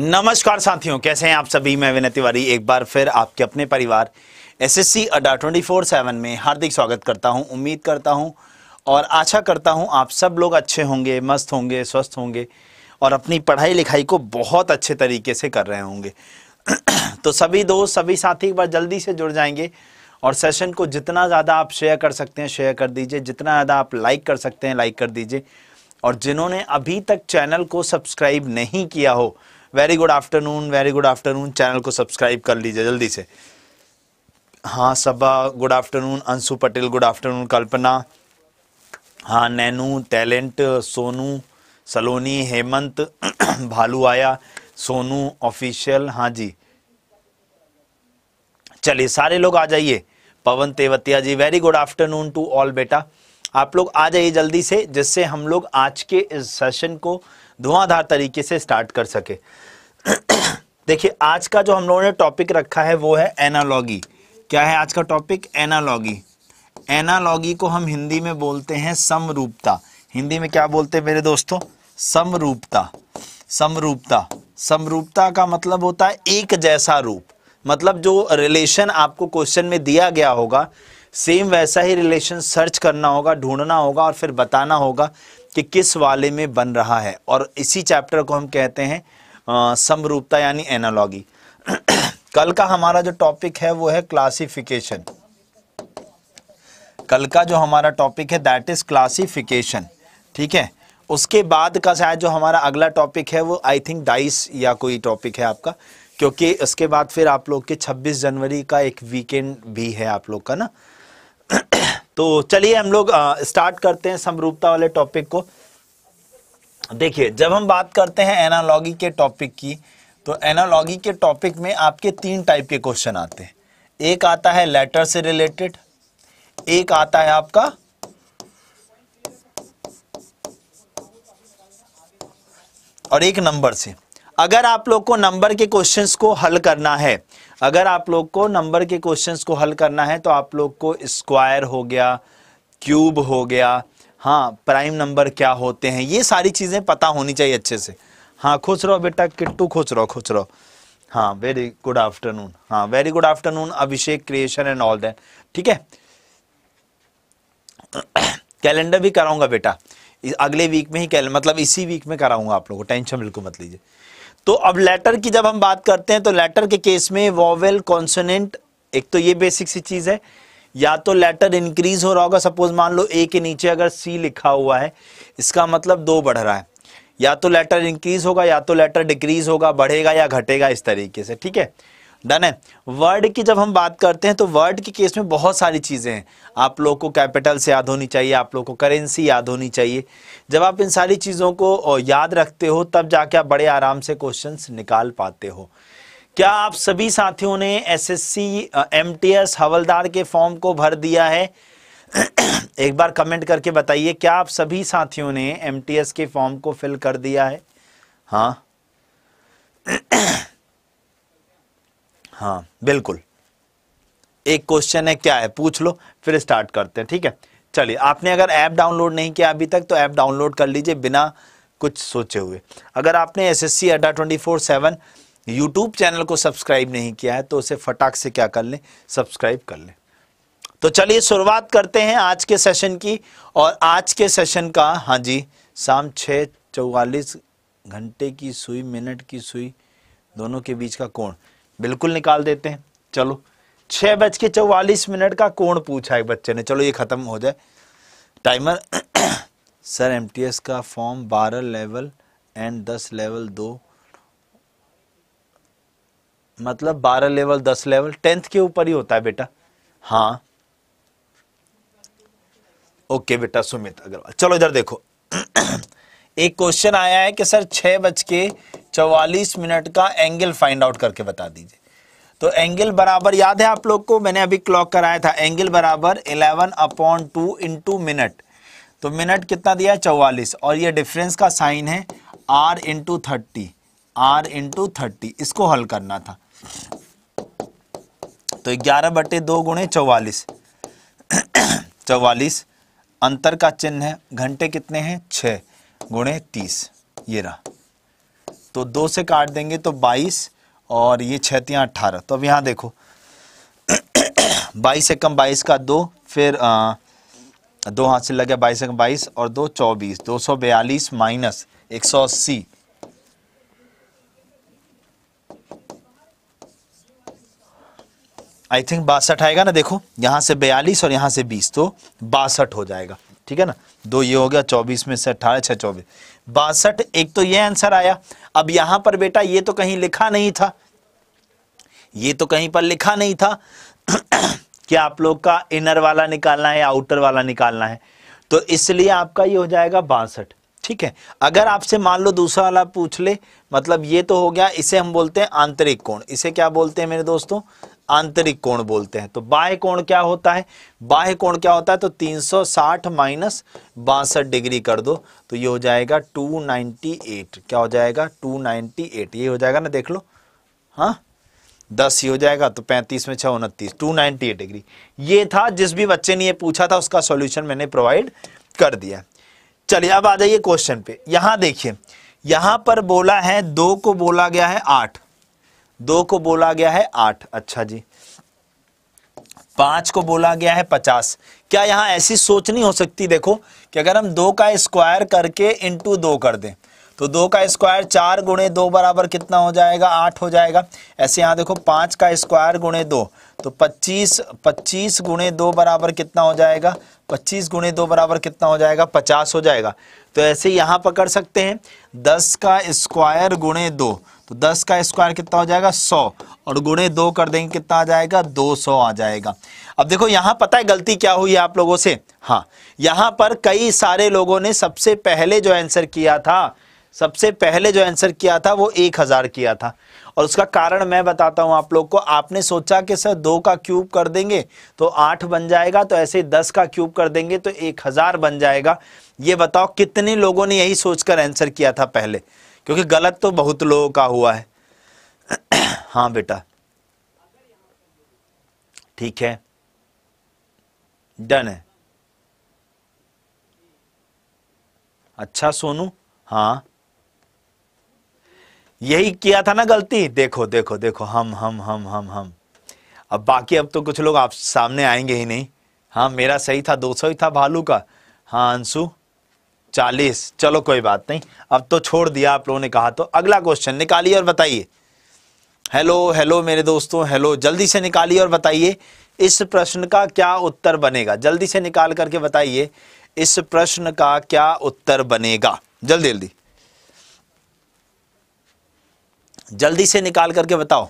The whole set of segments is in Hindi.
नमस्कार साथियों कैसे हैं आप सभी मैं विनय तिवारी एक बार फिर आपके अपने परिवार एसएससी अड्डा ट्वेंटी फोर सेवन में हार्दिक स्वागत करता हूं उम्मीद करता हूं और आशा करता हूं आप सब लोग अच्छे होंगे मस्त होंगे स्वस्थ होंगे और अपनी पढ़ाई लिखाई को बहुत अच्छे तरीके से कर रहे होंगे तो सभी दोस्त सभी साथी एक बार जल्दी से जुड़ जाएंगे और सेशन को जितना ज़्यादा आप शेयर कर सकते हैं शेयर कर दीजिए जितना ज़्यादा आप लाइक कर सकते हैं लाइक कर दीजिए और जिन्होंने अभी तक चैनल को सब्सक्राइब नहीं किया हो very good afternoon very good afternoon channel को सब्सक्राइब कर लीजिए जल्दी से हाँ Saba good afternoon Anshu Patel good afternoon Kalpana हाँ नैनू टैलेंट सोनू सलोनी हेमंत भालू आया सोनू ऑफिशियल हाँ जी चलिए सारे लोग आ जाइए Pawan Tewatia ji very good afternoon to all बेटा आप लोग आ जाइए जल्दी से जिससे हम लोग आज के इस सेशन को धुआंधार तरीके से स्टार्ट कर सके देखिए आज का जो हम लोगों ने टॉपिक रखा है वो है एनालॉगी क्या है आज का टॉपिक एनालॉगी एनालॉगी को हम हिंदी में बोलते हैं समरूपता हिंदी में क्या बोलते हैं मेरे दोस्तों समरूपता समरूपता समरूपता का मतलब होता है एक जैसा रूप मतलब जो रिलेशन आपको क्वेश्चन में दिया गया होगा सेम वैसा ही रिलेशन सर्च करना होगा ढूंढना होगा और फिर बताना होगा कि किस वाले में बन रहा है और इसी चैप्टर को हम कहते हैं समरूपता यानी एनालॉगी कल का हमारा जो टॉपिक है वो है क्लासिफिकेशन कल का जो हमारा टॉपिक है दैट इज़ क्लासिफिकेशन ठीक है उसके बाद का शायद जो हमारा अगला टॉपिक है वो आई थिंक डाइस या कोई टॉपिक है आपका क्योंकि उसके बाद फिर आप लोग के 26 जनवरी का एक वीकेंड भी है आप लोग का ना तो चलिए हम लोग स्टार्ट करते हैं समरूपता वाले टॉपिक को देखिए जब हम बात करते हैं एनालॉगी के टॉपिक की तो एनालॉगी के टॉपिक में आपके तीन टाइप के क्वेश्चन आते हैं एक आता है लेटर से रिलेटेड एक आता है आपका और एक नंबर से अगर आप लोग को नंबर के क्वेश्चंस को हल करना है अगर आप लोग को नंबर के क्वेश्चंस को हल करना है तो आप लोग को स्क्वायर हो गया क्यूब हो गया हाँ प्राइम नंबर क्या होते हैं ये सारी चीज़ें पता होनी चाहिए अच्छे से हाँ खुश रहो बेटा किट्टू खुश रहो खुश रहो हाँ वेरी गुड आफ्टरनून हाँ very good afternoon Abhishek creation and all that ठीक है कैलेंडर भी कराऊंगा बेटा अगले वीक में ही कैलेंडर मतलब इसी वीक में कराऊंगा आप लोगों को टेंशन बिल्कुल मत लीजिए तो अब लेटर की जब हम बात करते हैं तो लेटर के केस में वॉवेल कॉन्सोनेंट एक तो ये बेसिक सी चीज़ है या तो लेटर इंक्रीज हो रहा होगा सपोज मान लो ए के नीचे अगर सी लिखा हुआ है इसका मतलब दो बढ़ रहा है या तो लेटर इंक्रीज होगा या तो लेटर डिक्रीज होगा बढ़ेगा या घटेगा इस तरीके से ठीक है डन है वर्ड की जब हम बात करते हैं तो वर्ड के केस में बहुत सारी चीज़ें हैं आप लोग को से याद होनी चाहिए आप लोग को करेंसी याद होनी चाहिए जब आप इन सारी चीज़ों को याद रखते हो तब जाके आप बड़े आराम से क्वेश्चंस निकाल पाते हो क्या आप सभी साथियों ने एसएससी एमटीएस हवलदार के फॉर्म को भर दिया है एक बार कमेंट करके बताइए क्या आप सभी साथियों ने एस के फॉर्म को फिल कर दिया है हाँ हाँ बिल्कुल एक क्वेश्चन है क्या है पूछ लो फिर स्टार्ट करते हैं ठीक है चलिए आपने अगर ऐप डाउनलोड नहीं किया अभी तक तो ऐप डाउनलोड कर लीजिए बिना कुछ सोचे हुए अगर आपने S S C Adda twenty four seven YouTube channel को सब्सक्राइब नहीं किया है तो उसे फटाक से क्या कर लें सब्सक्राइब कर लें तो चलिए शुरुआत करते हैं आज के सेशन की और आज के सेशन का हाँ जी शाम छः चौवालीस घंटे की सुई मिनट की सुई दोनों के बीच का कोण बिल्कुल निकाल देते हैं चलो छह बज के चौवालीस मिनट का कोण पूछा है बच्चे ने चलो ये ख़त्म हो जाए टाइमर सर एमटीएस का फॉर्म बारह लेवल एंड दस लेवल दो मतलब बारह लेवल दस लेवल टेंथ के ऊपर ही होता है बेटा हाँ ओके बेटा सुमित अग्रवाल चलो इधर देखो एक क्वेश्चन आया है कि सर छह बज के चौवालीस मिनट का एंगल फाइंड आउट करके बता दीजिए तो एंगल बराबर याद है आप लोग को मैंने अभी क्लॉक कराया था एंगल बराबर eleven upon two into minute तो मिनट कितना दिया चौवालीस और ये डिफरेंस का साइन है R into thirty R into thirty इसको हल करना था तो ग्यारह बटे दो गुणे चौवालीस चौवालीस अंतर का चिन्ह है घंटे कितने हैं छः गुणे तीस ये रहा तो दो से काट देंगे तो बाईस और ये छतियाँ अट्ठारह तो अब यहाँ देखो बाईस एकम बाईस का दो फिर आ, दो हाथ से लगे बाईस एकम बाईस और दो चौबीस दो सौ बयालीस माइनस एक सौ अस्सी आई थिंक बासठ आएगा ना देखो यहाँ से बयालीस और यहाँ से बीस तो बासठ हो जाएगा ठीक है ना दो ये हो गया चौबीस में से अठारह छह चौबीस बासठ एक तो ये आंसर आया अब यहां पर बेटा ये तो कहीं लिखा नहीं था ये तो कहीं पर लिखा नहीं था कि आप लोग का इनर वाला निकालना है या आउटर वाला निकालना है तो इसलिए आपका ये हो जाएगा बासठ ठीक है अगर आपसे मान लो दूसरा वाला पूछ ले मतलब ये तो हो गया इसे हम बोलते हैं आंतरिक कोण इसे क्या बोलते हैं मेरे दोस्तों आंतरिक कोण बोलते हैं तो बाह्य कोण क्या होता है बाह्य कोण क्या होता है तो 360 सौ साठ माइनस बासठ डिग्री कर दो तो ये हो जाएगा 298 क्या हो जाएगा 298 ये हो जाएगा ना देख लो हाँ दस ही हो जाएगा तो पैंतीस में छः उनतीस टू डिग्री ये था जिस भी बच्चे ने ये पूछा था उसका सॉल्यूशन मैंने प्रोवाइड कर दिया चलिए अब आ जाइए क्वेश्चन पे यहां देखिए यहां पर बोला है दो को बोला गया है आठ दो को बोला गया है आठ अच्छा जी पांच को बोला गया है पचास क्या यहाँ ऐसी सोच नहीं हो सकती देखो कि अगर हम दो का स्क्वायर करके इंटू दो कर दें तो दो का स्क्वायर चार गुणे दो बराबर कितना हो जाएगा आठ हो जाएगा ऐसे यहाँ देखो पांच का स्क्वायर गुणे दो तो पच्चीस पच्चीस गुणे दो बराबर कितना हो जाएगा पच्चीस गुणे दो बराबर कितना हो जाएगा पचास हो जाएगा तो ऐसे यहाँ पकड़ सकते हैं दस का स्क्वायर गुणे दो तो दस का स्क्वायर कितना हो जाएगा सौ और गुणे दो कर देंगे कितना आ जाएगा दो सौ आ जाएगा अब देखो यहाँ पता है गलती क्या हुई आप लोगों से हाँ यहां पर कई सारे लोगों ने सबसे पहले जो आंसर किया था सबसे पहले जो आंसर किया था वो एक हज़ार किया था और उसका कारण मैं बताता हूं आप लोग को आपने सोचा कि सर दो का क्यूब कर देंगे तो आठ बन जाएगा तो ऐसे दस का क्यूब कर देंगे तो एक हज़ार बन जाएगा ये बताओ कितने लोगों ने यही सोचकर आंसर किया था पहले क्योंकि गलत तो बहुत लोगों का हुआ है हाँ बेटा ठीक है डन है अच्छा सोनू हाँ यही किया था ना गलती देखो देखो देखो हम हम हम हम हम अब बाकी अब तो कुछ लोग आप सामने आएंगे ही नहीं हाँ मेरा सही था दो सौ ही था भालू का हाँ अंशु चालीस चलो कोई बात नहीं अब तो छोड़ दिया आप लोगों ने कहा तो अगला क्वेश्चन निकालिए और बताइए हेलो हेलो मेरे दोस्तों हेलो जल्दी से निकालिए और बताइए इस प्रश्न का क्या उत्तर बनेगा जल्दी से निकाल करके बताइए इस प्रश्न का क्या उत्तर बनेगा जल्दी जल्दी जल्दी से निकाल करके बताओ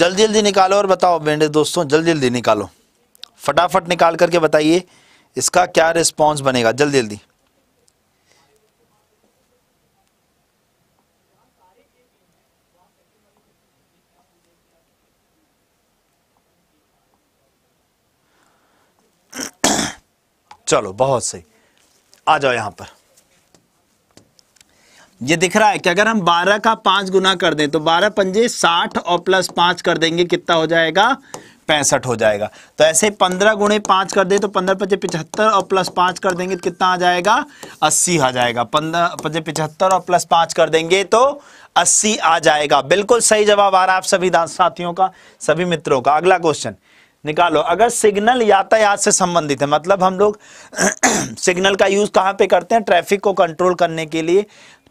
जल्दी जल्दी निकालो और बताओ मेरे दोस्तों जल्दी जल्दी निकालो फटाफट निकाल करके बताइए इसका क्या रिस्पॉन्स बनेगा जल्दी जल्दी चलो बहुत सही आ जाओ यहां पर ये दिख रहा है कि अगर हम 12 का पांच गुना कर दें तो 12 पंजे 60 और प्लस पांच कर देंगे कितना हो जाएगा पैंसठ हो जाएगा तो ऐसे पंद्रह गुणे पांच कर दें तो पंद्रह पंजे पिछहत्तर और प्लस पांच कर देंगे तो कितना आ जाएगा अस्सी आ जाएगा 15 पंजे पिछहत्तर और प्लस पांच कर देंगे तो अस्सी आ जाएगा बिल्कुल सही जवाब आ रहा है आप सभी साथियों का सभी मित्रों का अगला क्वेश्चन निकालो अगर सिग्नल यातायात से संबंधित है मतलब हम लोग सिग्नल का यूज कहाँ पे करते हैं ट्रैफिक को कंट्रोल करने के लिए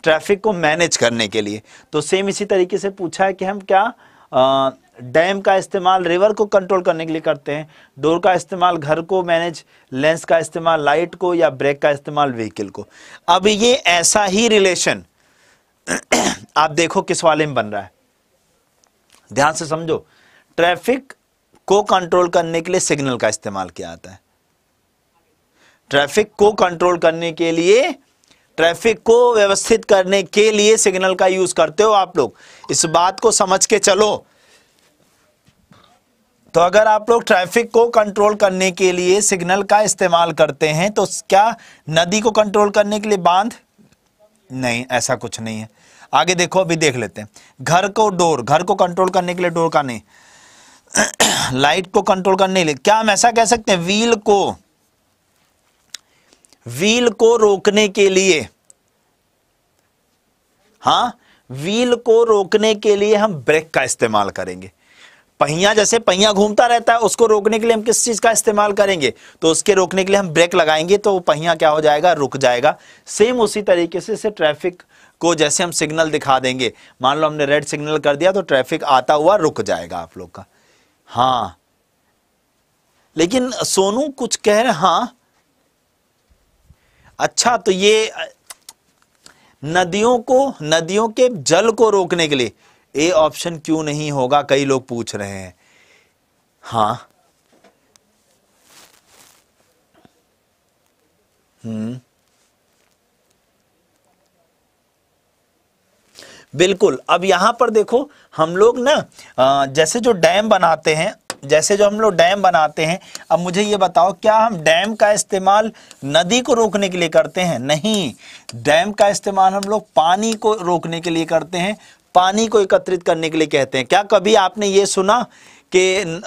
ट्रैफिक को मैनेज करने के लिए तो सेम इसी तरीके से पूछा है कि हम क्या डैम का इस्तेमाल रिवर को कंट्रोल करने के लिए करते हैं डोर का इस्तेमाल घर को मैनेज लेंस का इस्तेमाल लाइट को या ब्रेक का इस्तेमाल व्हीकल को अब ये ऐसा ही रिलेशन आप देखो किस वाले में बन रहा है ध्यान से समझो ट्रैफिक को कंट्रोल करने के लिए सिग्नल का इस्तेमाल किया जाता है ट्रैफिक को कंट्रोल करने के लिए ट्रैफिक को व्यवस्थित करने के लिए सिग्नल का यूज करते हो आप लोग इस बात को समझ के चलो तो अगर आप लोग ट्रैफिक को कंट्रोल करने के लिए सिग्नल का इस्तेमाल करते हैं तो क्या नदी को कंट्रोल करने के लिए बांध नहीं ऐसा कुछ नहीं है आगे देखो अभी देख लेते हैं घर को डोर घर को कंट्रोल करने के लिए डोर का नहीं लाइट को कंट्रोल करने के लिए क्या हम ऐसा कह सकते हैं व्हील को व्हील को रोकने के लिए हाँ व्हील को रोकने के लिए हम ब्रेक का इस्तेमाल करेंगे पहिया जैसे पहिया घूमता रहता है उसको रोकने के लिए हम किस चीज़ का इस्तेमाल करेंगे तो उसके रोकने के लिए हम ब्रेक लगाएंगे तो वो पहिया क्या हो जाएगा रुक जाएगा सेम उसी तरीके से ट्रैफिक को जैसे हम सिग्नल दिखा देंगे मान लो हमने रेड सिग्नल कर दिया तो ट्रैफिक आता हुआ रुक जाएगा आप लोग का हाँ लेकिन सोनू कुछ कह रहे हाँ अच्छा तो ये नदियों को नदियों के जल को रोकने के लिए ए ऑप्शन क्यों नहीं होगा कई लोग पूछ रहे हैं हाँ हम्म बिल्कुल अब यहां पर देखो हम लोग ना जैसे जो डैम बनाते हैं जैसे जो हम लोग डैम बनाते हैं अब मुझे ये बताओ क्या हम डैम का इस्तेमाल नदी को रोकने के लिए करते हैं नहीं डैम का इस्तेमाल हम लोग पानी को रोकने के लिए करते हैं पानी को एकत्रित करने के लिए कहते हैं क्या कभी आपने ये सुना कि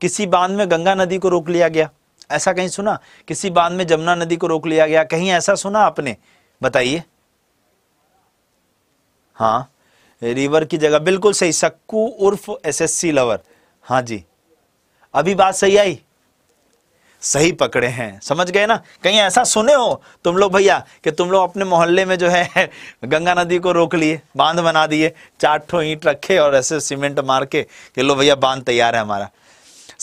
किसी बांध में गंगा नदी को रोक लिया गया ऐसा कहीं सुना किसी बांध में जमुना नदी को रोक लिया गया कहीं ऐसा सुना आपने बताइए हाँ रिवर की जगह बिल्कुल सही सक्कू उर्फ एसएससी लवर हाँ जी अभी बात सही आई सही पकड़े हैं समझ गए ना कहीं ऐसा सुने हो तुम लोग भैया कि तुम लोग अपने मोहल्ले में जो है गंगा नदी को रोक लिए बांध बना दिए चार ठो ईंट रखे और ऐसे सीमेंट मार के कि लो भैया बांध तैयार है हमारा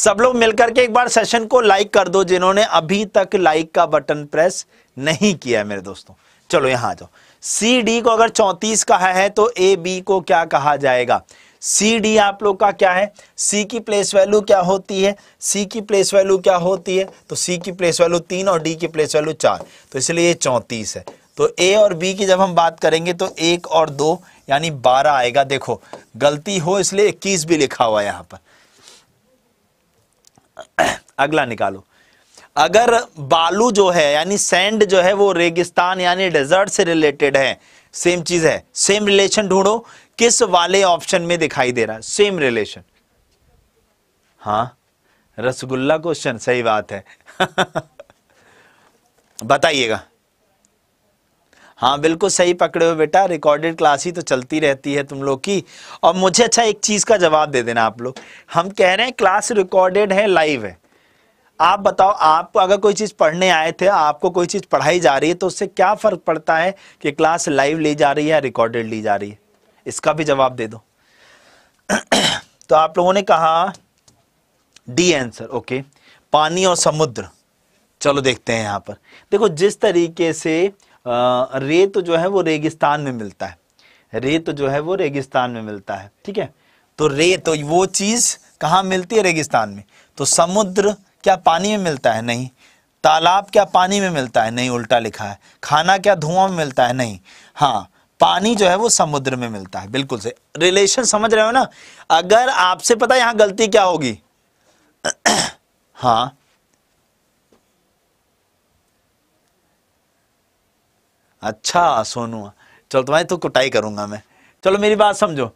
सब लोग मिलकर के एक बार सेशन को लाइक कर दो जिन्होंने अभी तक लाइक का बटन प्रेस नहीं किया है मेरे दोस्तों चलो यहां आ जाओ सी डी को अगर चौंतीस कहा है तो ए बी को क्या कहा जाएगा सी डी आप लोग का क्या है सी की प्लेस वैल्यू क्या होती है सी की प्लेस वैल्यू क्या होती है तो सी की प्लेस वैल्यू तीन और डी की प्लेस वैल्यू चार तो इसलिए ये चौंतीस है तो ए और बी की जब हम बात करेंगे तो एक और दो यानी बारह आएगा देखो गलती हो इसलिए इक्कीस भी लिखा हुआ है यहां पर अगला निकालो अगर बालू जो है यानी सैंड जो है वो रेगिस्तान यानी डेजर्ट से रिलेटेड है सेम चीज है सेम रिलेशन ढूंढो किस वाले ऑप्शन में दिखाई दे रहा है सेम रिलेशन हाँ रसगुल्ला क्वेश्चन सही बात है बताइएगा हाँ बिल्कुल सही पकड़े हो बेटा रिकॉर्डेड क्लास ही तो चलती रहती है तुम लोग की और मुझे अच्छा एक चीज़ का जवाब दे देना आप लोग हम कह रहे हैं क्लास रिकॉर्डेड है लाइव है आप बताओ आप अगर कोई चीज़ पढ़ने आए थे आपको कोई चीज़ पढ़ाई जा रही है तो उससे क्या फ़र्क पड़ता है कि क्लास लाइव ली जा रही है या रिकॉर्डेड ली जा रही है इसका भी जवाब दे दो तो आप लोगों ने कहा डी आंसर ओके पानी और समुद्र चलो देखते हैं यहां पर देखो जिस तरीके से रेत तो जो है वो रेगिस्तान में मिलता है रेत तो जो है वो रेगिस्तान में मिलता है ठीक है तो रेत तो वो चीज़ कहां मिलती है रेगिस्तान में तो समुद्र क्या पानी में मिलता है नहीं तालाब क्या पानी में मिलता है नहीं उल्टा लिखा है खाना क्या धुआं में मिलता है नहीं हाँ पानी जो है वो समुद्र में मिलता है बिल्कुल से रिलेशन समझ रहे हो ना अगर आपसे पता यहां गलती क्या होगी हाँ अच्छा सोनू चलो तुम्हारी तो कुटाई करूंगा मैं चलो मेरी बात समझो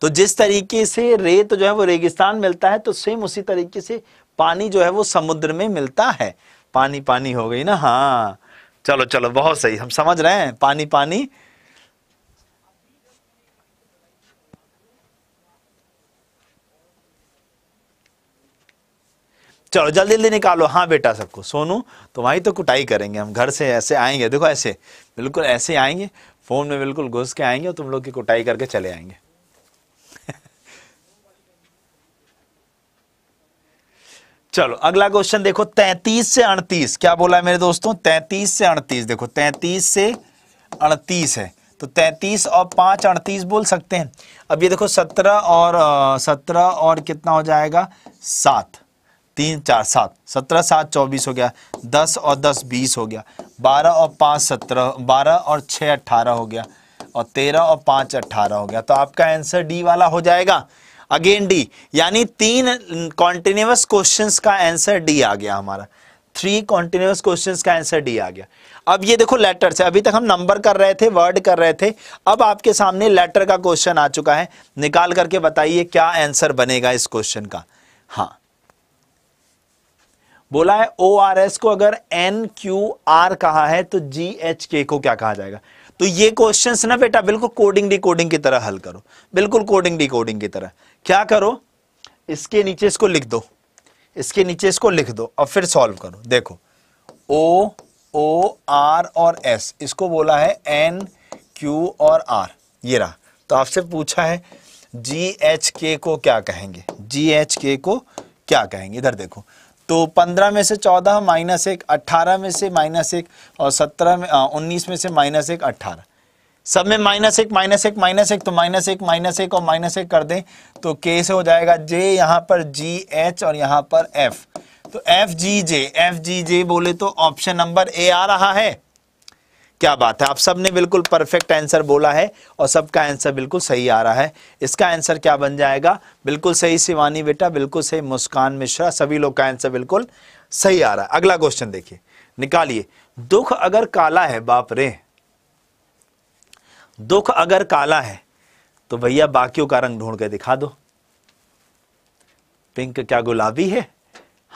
तो जिस तरीके से रेत जो है वो रेगिस्तान मिलता है तो सेम उसी तरीके से पानी जो है वो समुद्र में मिलता है पानी पानी हो गई ना हाँ चलो चलो बहुत सही हम समझ रहे हैं पानी पानी चलो जल्दी जल्दी निकालो हाँ बेटा सबको सोनू तुम्हारी तो कुटाई करेंगे हम घर से ऐसे आएंगे देखो ऐसे बिल्कुल ऐसे आएंगे फ़ोन में बिल्कुल घुस के आएंगे और तुम लोग की कुटाई करके चले आएंगे चलो अगला क्वेश्चन देखो तैतीस से अड़तीस क्या बोला है मेरे दोस्तों तैतीस से अड़तीस देखो तैतीस से अड़तीस है तो तैतीस और पांच अड़तीस बोल सकते हैं अब ये देखो सत्रह और सत्रह और कितना हो जाएगा सात तीन चार सात सत्रह सात चौबीस हो गया दस और दस बीस हो गया बारह और पाँच सत्रह बारह और छः अट्ठारह हो गया और तेरह और पाँच अट्ठारह हो गया तो आपका आंसर डी वाला हो जाएगा अगेन डी यानी तीन कॉन्टिन्यूस क्वेश्चंस का आंसर डी आ गया हमारा थ्री कॉन्टिन्यूस क्वेश्चन का आंसर डी आ गया अब ये देखो लेटर से अभी तक हम नंबर कर रहे थे वर्ड कर रहे थे अब आपके सामने लेटर का क्वेश्चन आ चुका है निकाल करके बताइए क्या आंसर बनेगा इस क्वेश्चन का हाँ बोला है ओ आर एस को अगर एन क्यू आर कहा है तो जी एच के को क्या कहा जाएगा तो ये क्वेश्चन ना बेटा बिल्कुल कोडिंग डिकोडिंग की तरह हल करो बिल्कुल कोडिंग डिकोडिंग की तरह क्या करो इसके नीचे इसको लिख दो इसके नीचे इसको लिख दो और फिर सॉल्व करो देखो ओ ओ आर और एस इसको बोला है एन क्यू और आर ये रहा तो आपसे पूछा है जी एच के को क्या कहेंगे जी एच के को क्या कहेंगे इधर देखो तो पंद्रह में से चौदह माइनस एक अट्ठारह में से माइनस एक और सत्रह में उन्नीस में से माइनस एक अट्ठारह सब में माइनस एक माइनस एक माइनस एक तो माइनस एक माइनस एक और माइनस एक कर दें तो के से हो जाएगा जे यहाँ पर जी एच और यहाँ पर एफ तो एफ जी जे एफ जी जे बोले तो ऑप्शन नंबर ए आ रहा है क्या बात है आप सब ने बिल्कुल परफेक्ट आंसर बोला है और सबका आंसर बिल्कुल सही आ रहा है इसका आंसर क्या बन जाएगा बिल्कुल सही शिवानी बेटा बिल्कुल सही मुस्कान मिश्रा सभी लोग का आंसर बिल्कुल सही आ रहा है अगला क्वेश्चन देखिए निकालिए दुख अगर काला है बाप रे दुख अगर काला है तो भैया बाकियों का रंग ढूंढ के दिखा दो पिंक क्या गुलाबी है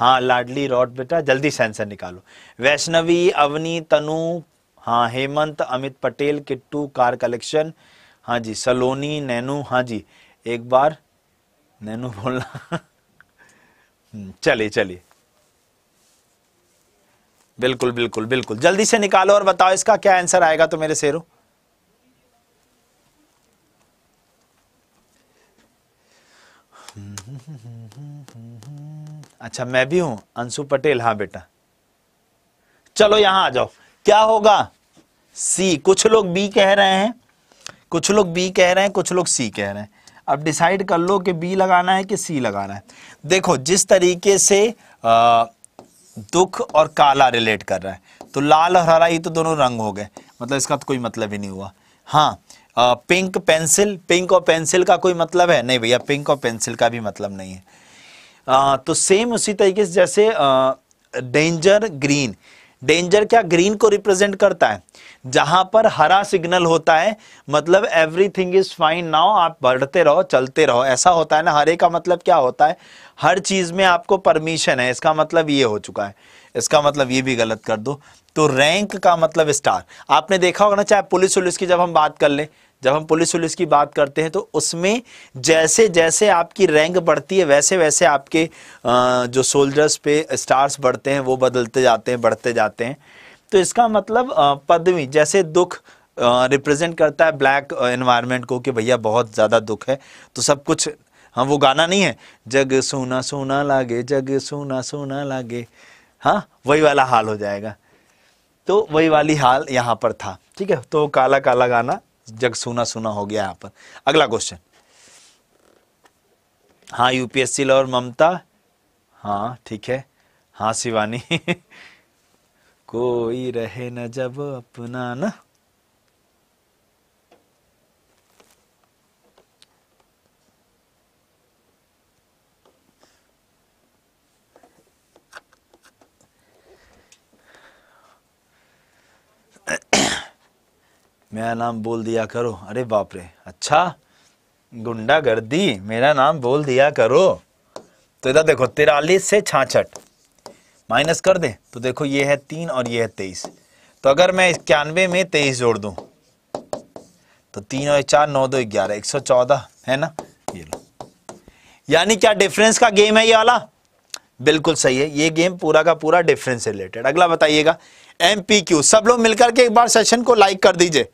हाँ लाडली रॉड बेटा जल्दी से आंसर निकालो वैष्णवी अवनी तनु हाँ हेमंत अमित पटेल किट्टू कार कलेक्शन हाँ जी सलोनी नैनू हाँ जी एक बार नैनू बोलना हम्म, चलिए चलिए बिल्कुल बिल्कुल बिल्कुल जल्दी से निकालो और बताओ इसका क्या आंसर आएगा तो मेरे शेरों अच्छा मैं भी हूं अंशु पटेल हाँ बेटा चलो यहां आ जाओ क्या होगा सी कुछ लोग बी कह रहे हैं कुछ लोग बी कह रहे हैं कुछ लोग सी कह रहे हैं अब डिसाइड कर लो कि बी लगाना है कि सी लगाना है देखो जिस तरीके से आ, दुख और काला रिलेट कर रहा है तो लाल और हरा ये तो दोनों रंग हो गए मतलब इसका तो कोई मतलब ही नहीं हुआ हाँ आ, पिंक पेंसिल पिंक और पेंसिल का कोई मतलब है नहीं भैया पिंक और पेंसिल का भी मतलब नहीं है आ, तो सेम उसी तरीके से जैसे डेंजर ग्रीन डेंजर क्या ग्रीन को रिप्रेजेंट करता है जहां पर हरा सिग्नल होता है मतलब एवरीथिंग इज फाइन नाउ आप बढ़ते रहो चलते रहो ऐसा होता है ना हरे का मतलब क्या होता है हर चीज में आपको परमिशन है इसका मतलब ये हो चुका है इसका मतलब ये भी गलत कर दो तो रैंक का मतलब स्टार आपने देखा होगा ना चाहे पुलिस वुलिस की जब हम बात कर ले जब हम पुलिस वुलिस की बात करते हैं तो उसमें जैसे जैसे आपकी रैंक बढ़ती है वैसे वैसे आपके जो सोल्जर्स पे स्टार्स बढ़ते हैं वो बदलते जाते हैं बढ़ते जाते हैं तो इसका मतलब पदवी जैसे दुख रिप्रेजेंट करता है ब्लैक एनवायरनमेंट को कि भैया बहुत ज़्यादा दुख है तो सब कुछ हाँ वो गाना नहीं है जग सोना सोना लागे जग सोना सोना लागे हाँ वही वाला हाल हो जाएगा तो वही वाली हाल यहाँ पर था ठीक है तो काला काला गाना जग सुना सुना हो गया यहां पर अगला क्वेश्चन हाँ यूपीएससी लॉर ममता हाँ ठीक है हाँ शिवानी कोई रहे न जब अपना न मेरा नाम बोल दिया करो अरे बाप रे अच्छा गुंडागर्दी मेरा नाम बोल दिया करो तो इधर देखो तिरालीस से छाछठ माइनस कर दे तो देखो ये है तीन और ये है तेईस तो अगर मैं इक्यानवे में तेईस जोड़ दूं तो तीन और चार नौ दो ग्यारह एक सौ चौदह है ना ये लो यानी क्या डिफरेंस का गेम है ये वाला बिल्कुल सही है ये गेम पूरा का पूरा डिफरेंस रिलेटेड अगला बताइएगा एम पी क्यू सब लोग मिलकर के एक बार सेशन को लाइक कर दीजिए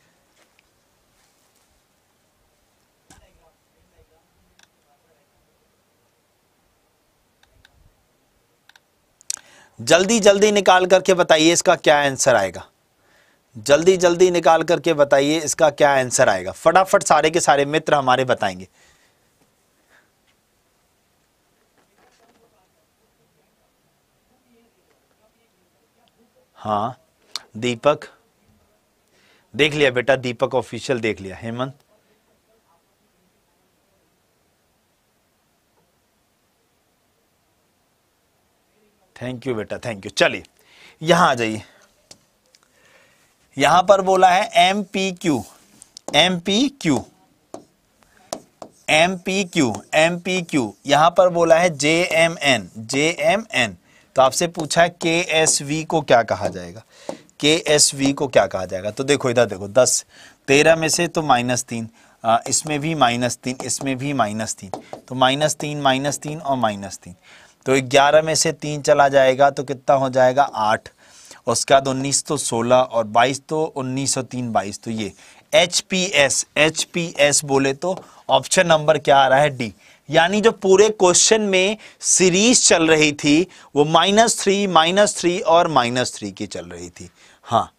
जल्दी जल्दी निकाल करके बताइए इसका क्या आंसर आएगा जल्दी जल्दी निकाल करके बताइए इसका क्या आंसर आएगा फटाफट सारे के सारे मित्र हमारे बताएंगे हाँ दीपक देख लिया बेटा दीपक ऑफिशियल देख लिया हेमंत थैंक यू बेटा थैंक यू चलिए यहां आ जाइए यहां पर बोला है M P Q M P Q M P Q M P Q यहां पर बोला है J M N J M N तो आपसे पूछा है के एस वी को क्या कहा जाएगा के एस वी को क्या कहा जाएगा तो देखो इधर देखो दस तेरह में से तो माइनस तीन इसमें भी माइनस तीन इसमें भी माइनस तीन तो माइनस तीन माइनस तीन और माइनस तीन तो ग्यारह में से तीन चला जाएगा तो कितना हो जाएगा आठ उसके बाद उन्नीस तो सोलह और बाईस तो उन्नीस सौ तीन बाईस तो ये H P S H P S बोले तो ऑप्शन नंबर क्या आ रहा है डी यानी जो पूरे क्वेश्चन में सीरीज चल रही थी वो माइनस थ्री माइनस थ्री और माइनस थ्री की चल रही थी हाँ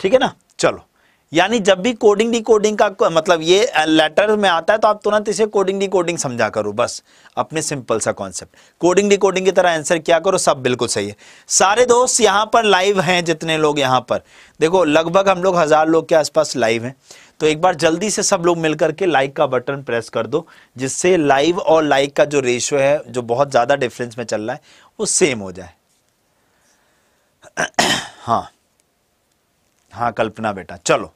ठीक है ना चलो यानी जब भी कोडिंग डिकोडिंग का मतलब ये लेटर में आता है तो आप तुरंत इसे कोडिंग डिकोडिंग समझा करो बस अपने सिंपल सा कॉन्सेप्ट कोडिंग डिकोडिंग की तरह आंसर क्या करो सब बिल्कुल सही है सारे दोस्त यहाँ पर लाइव हैं जितने लोग यहाँ पर देखो लगभग हम लोग हज़ार लोग के आसपास लाइव हैं तो एक बार जल्दी से सब लोग मिलकर के लाइक का बटन प्रेस कर दो जिससे लाइव और लाइक का जो रेशियो है जो बहुत ज़्यादा डिफरेंस में चल रहा है वो सेम हो जाए हाँ हाँ कल्पना बेटा चलो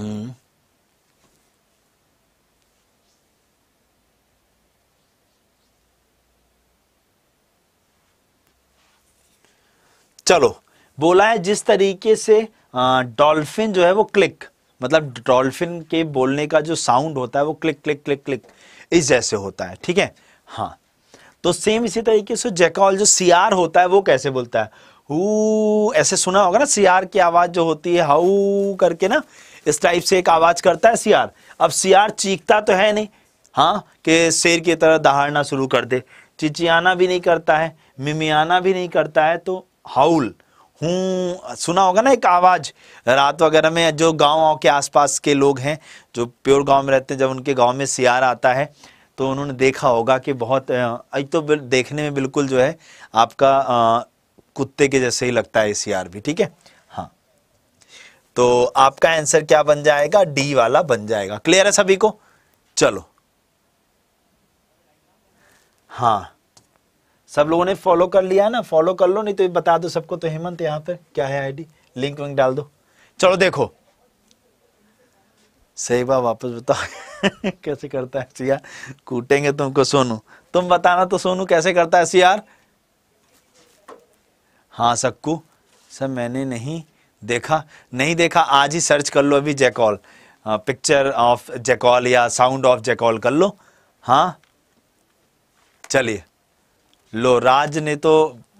हम्म। चलो बोला है जिस तरीके से डॉल्फिन जो है वो क्लिक मतलब डॉल्फिन के बोलने का जो साउंड होता है वो क्लिक क्लिक क्लिक क्लिक इस जैसे होता है ठीक है हाँ तो सेम इसी तरीके से जैकॉल जो सियार होता है वो कैसे बोलता है हु ऐसे सुना होगा ना सियार की आवाज जो होती है हाउ करके ना इस टाइप से एक आवाज़ करता है सियार अब सियार चीखता तो है नहीं हाँ कि शेर की तरह दहाड़ना शुरू कर दे चिचियाना भी नहीं करता है मिमियाना भी नहीं करता है तो हाउल हूँ सुना होगा ना एक आवाज़ रात वगैरह में जो गाँव के आसपास के लोग हैं जो प्योर गाँव में रहते हैं जब उनके गाँव में सियार आता है तो उन्होंने देखा होगा कि बहुत एक तो देखने में बिल्कुल जो है आपका आ, कुत्ते के जैसे ही लगता है सियार भी ठीक है तो आपका आंसर क्या बन जाएगा डी वाला बन जाएगा क्लियर है सभी को चलो हाँ सब लोगों ने फॉलो कर लिया ना फॉलो कर लो नहीं तो बता दो सबको तो हेमंत यहां पे क्या है आईडी लिंक विंक डाल दो चलो देखो सही बात वापस बताओ कैसे करता है सिया कूटेंगे तुमको सोनू तुम बताना तो सोनू कैसे करता है सियार हाँ सक्कू सर मैंने नहीं देखा नहीं देखा आज ही सर्च कर लो अभी जैकॉल पिक्चर ऑफ जैकॉल या साउंड ऑफ जैकॉल कर लो हाँ चलिए लो राज ने तो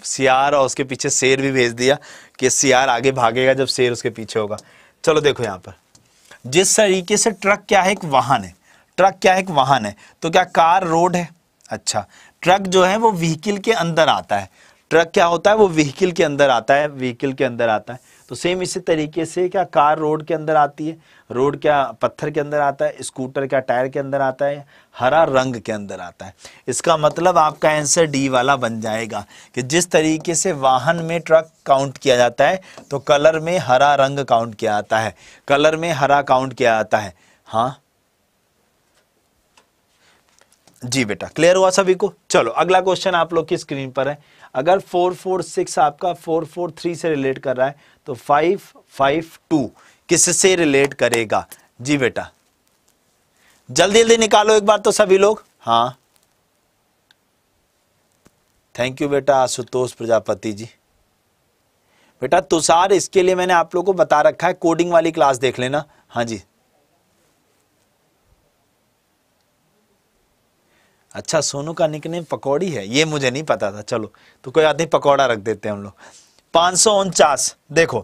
सियार और उसके पीछे शेर भी भेज दिया कि सियार आगे भागेगा जब शेर उसके पीछे होगा चलो देखो यहाँ पर जिस तरीके से ट्रक क्या है एक वाहन है ट्रक क्या है एक वाहन है तो क्या कार रोड है अच्छा ट्रक जो है वो व्हीकिल के अंदर आता है ट्रक क्या होता है वो व्हीकिल के अंदर आता है व्हीकिल के अंदर आता है तो सेम इसी तरीके से क्या कार रोड के अंदर आती है रोड क्या पत्थर के अंदर आता है स्कूटर क्या टायर के अंदर आता है हरा रंग के अंदर आता है इसका मतलब आपका आंसर डी वाला बन जाएगा कि जिस तरीके से वाहन में ट्रक काउंट किया जाता है तो कलर में हरा रंग काउंट किया जाता है कलर में हरा काउंट किया जाता है हाँ जी बेटा क्लियर हुआ सभी को चलो अगला क्वेश्चन आप लोग की स्क्रीन पर है अगर फोर फोर सिक्स आपका फोर फोर थ्री से रिलेट कर रहा है तो फाइव फाइव टू किससे रिलेट करेगा जी बेटा जल्दी जल्दी निकालो एक बार तो सभी लोग हाँ थैंक यू बेटा आशुतोष प्रजापति जी बेटा तुषार इसके लिए मैंने आप लोगों को बता रखा है कोडिंग वाली क्लास देख लेना हाँ जी अच्छा सोनू का निकनेम पकौड़ी है ये मुझे नहीं पता था चलो तो कोई बात नहीं पकौड़ा रख देते हैं हम लोग पाँच देखो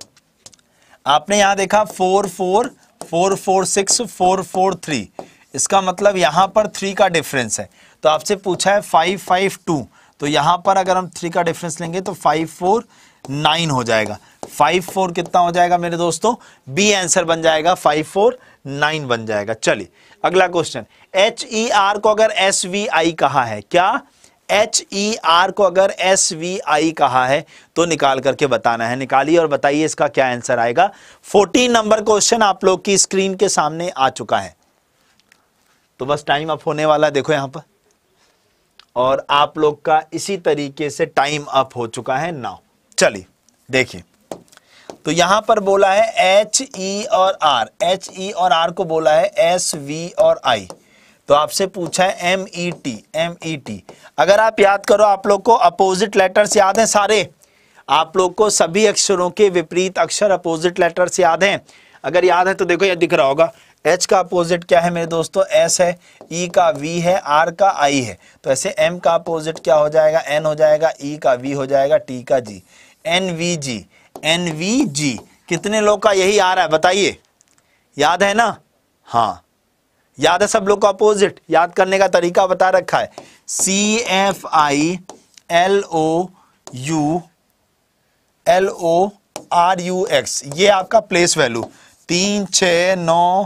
आपने यहाँ देखा four four four four six four four three इसका मतलब यहां पर थ्री का डिफरेंस है तो आपसे पूछा है फाइव फाइव टू तो यहां पर अगर हम थ्री का डिफरेंस लेंगे तो फाइव फोर नाइन हो जाएगा फाइव फोर कितना हो जाएगा मेरे दोस्तों बी आंसर बन जाएगा फाइव फोर नाइन बन जाएगा चलिए अगला क्वेश्चन एच ई आर को अगर एस वी आई कहा है क्या एच ई आर को अगर एस वी आई कहा है तो निकाल करके बताना है निकालिए और बताइए इसका क्या आंसर आएगा फोर्टीन नंबर क्वेश्चन आप लोग की स्क्रीन के सामने आ चुका है तो बस टाइम अप होने वाला देखो यहां पर और आप लोग का इसी तरीके से टाइम अप हो चुका है नाउ चलिए देखिए तो यहां पर बोला है एच ई e और आर एच ई और आर को बोला है एस वी और आई तो आपसे पूछा है M E T M E T अगर आप याद करो आप लोग को अपोजिट लेटर्स याद हैं सारे आप लोग को सभी अक्षरों के विपरीत अक्षर अपोजिट लेटर्स याद हैं अगर याद है तो देखो यह दिख रहा होगा एच का अपोजिट क्या है मेरे दोस्तों एस है ई e का वी है आर का आई है तो ऐसे एम का अपोजिट क्या हो जाएगा एन हो जाएगा ई e का वी हो जाएगा टी का G N V G N V G कितने लोग का यही आ रहा है बताइए याद है ना हाँ याद है सब लोग का अपोजिट याद करने का तरीका बता रखा है C F I L O U L O R U X ये आपका प्लेस वैल्यू तीन छ नौ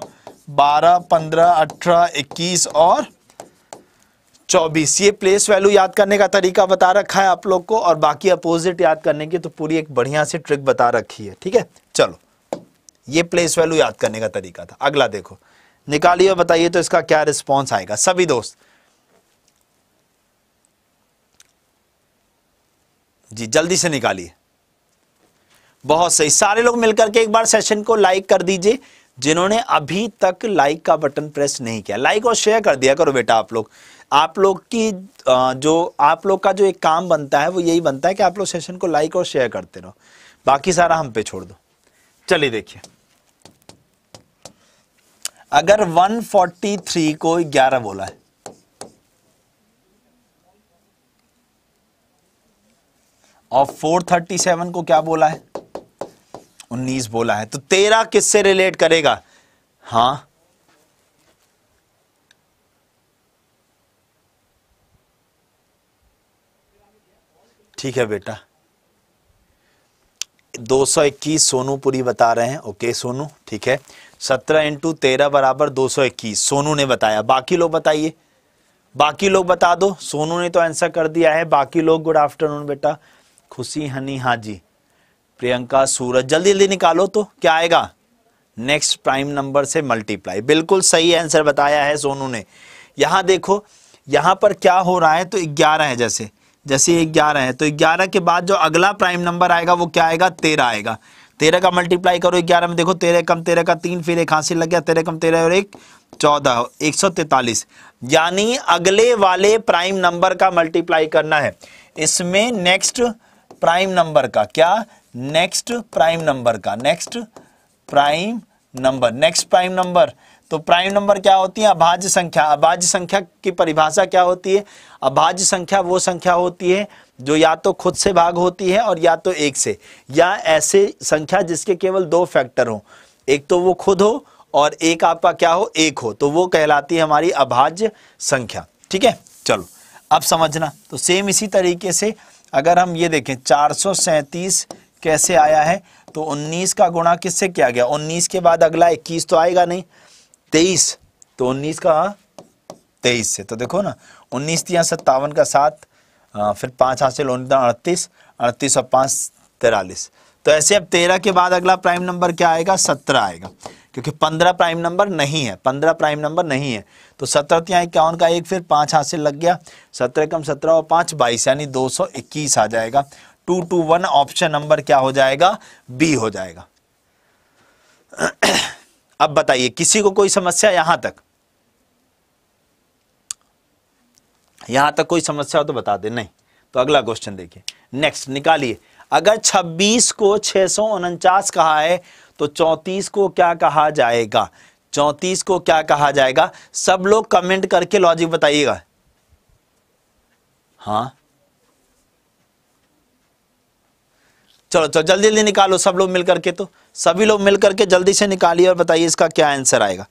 बारह पंद्रह अठारह इक्कीस और चौबीस ये प्लेस वैल्यू याद करने का तरीका बता रखा है आप लोग को और बाकी अपोजिट याद करने की तो पूरी एक बढ़िया सी ट्रिक बता रखी है ठीक है चलो ये प्लेस वैल्यू याद करने का तरीका था अगला देखो निकालिए और बताइए तो इसका क्या रिस्पॉन्स आएगा सभी दोस्त जी जल्दी से निकालिए बहुत सही सारे लोग मिलकर के एक बार सेशन को लाइक कर दीजिए जिन्होंने अभी तक लाइक का बटन प्रेस नहीं किया लाइक और शेयर कर दिया करो बेटा आप लोग आप लोग की जो आप लोग का जो एक काम बनता है वो यही बनता है कि आप लोग सेशन को लाइक और शेयर करते रहो बाकी सारा हम पे छोड़ दो चलिए देखिए अगर 143 को 11 बोला है और 437 को क्या बोला है 19 बोला है तो 13 किससे रिलेट करेगा हाँ ठीक है बेटा 221 सोनूपुरी बता रहे हैं ओके सोनू ठीक है 17 इंटू तेरह बराबर 221 सोनू ने बताया बाकी लोग बताइए बाकी लोग बता दो सोनू ने तो आंसर कर दिया है बाकी लोग गुड आफ्टरनून बेटा खुशी हनी हाँ जी प्रियंका सूरज जल्दी जल्दी निकालो तो क्या आएगा नेक्स्ट प्राइम नंबर से मल्टीप्लाई बिल्कुल सही आंसर बताया है सोनू ने यहां देखो यहां पर क्या हो रहा है तो ग्यारह है जैसे जैसे ग्यारह है तो ग्यारह के बाद जो अगला प्राइम नंबर आएगा वो क्या आएगा तेरह आएगा तेरह का मल्टीप्लाई करो ग्यारह में देखो तेरह कम तेरह का तीन फिर एक हासिल लग गया तेरह कम तेरह और एक चौदह एक सौ तैतालीस यानी अगले वाले प्राइम नंबर का मल्टीप्लाई करना है इसमें नेक्स्ट प्राइम नंबर का क्या नेक्स्ट प्राइम नंबर का next prime number next prime number तो प्राइम नंबर क्या होती है अभाज्य संख्या अभाज्य संख्या की परिभाषा क्या होती है अभाज्य संख्या वो संख्या होती है जो या तो खुद से भाग होती है और या तो एक से या ऐसे संख्या जिसके केवल दो फैक्टर हो एक तो वो खुद हो और एक आपका क्या हो एक हो तो वो कहलाती है हमारी अभाज्य संख्या ठीक है चलो अब समझना तो सेम इसी तरीके से अगर हम ये देखें चार कैसे आया है तो 19 का गुणा किससे किया गया 19 के बाद अगला 21 तो आएगा नहीं तेईस तो उन्नीस का हाँ? तेईस से तो देखो ना उन्नीस दिया सत्तावन का सात हाँ, फिर पाँच हासिल उन्नीस अड़तीस अड़तीस और पाँच तेरालीस तो ऐसे अब तेरह के बाद अगला प्राइम नंबर क्या आएगा सत्रह आएगा क्योंकि पंद्रह प्राइम नंबर नहीं है पंद्रह प्राइम नंबर नहीं है तो सत्रह तो इक्यावन का एक फिर पाँच हासिल लग गया सत्रह कम सत्रह और पाँच बाईस यानी दो सौ इक्कीस आ जाएगा two two one option number क्या हो जाएगा बी हो जाएगा अब बताइए किसी को कोई समस्या यहां तक यहां तक कोई समस्या हो तो बता दे नहीं तो अगला क्वेश्चन देखिए नेक्स्ट निकालिए अगर 26 को छह कहा है तो 34 को क्या कहा जाएगा 34 को क्या कहा जाएगा सब लोग कमेंट करके लॉजिक बताइएगा हाँ चलो चलो जल्दी जल्दी निकालो सब लोग मिल करके तो सभी लोग मिल करके जल्दी से निकालिए और बताइए इसका क्या आंसर आएगा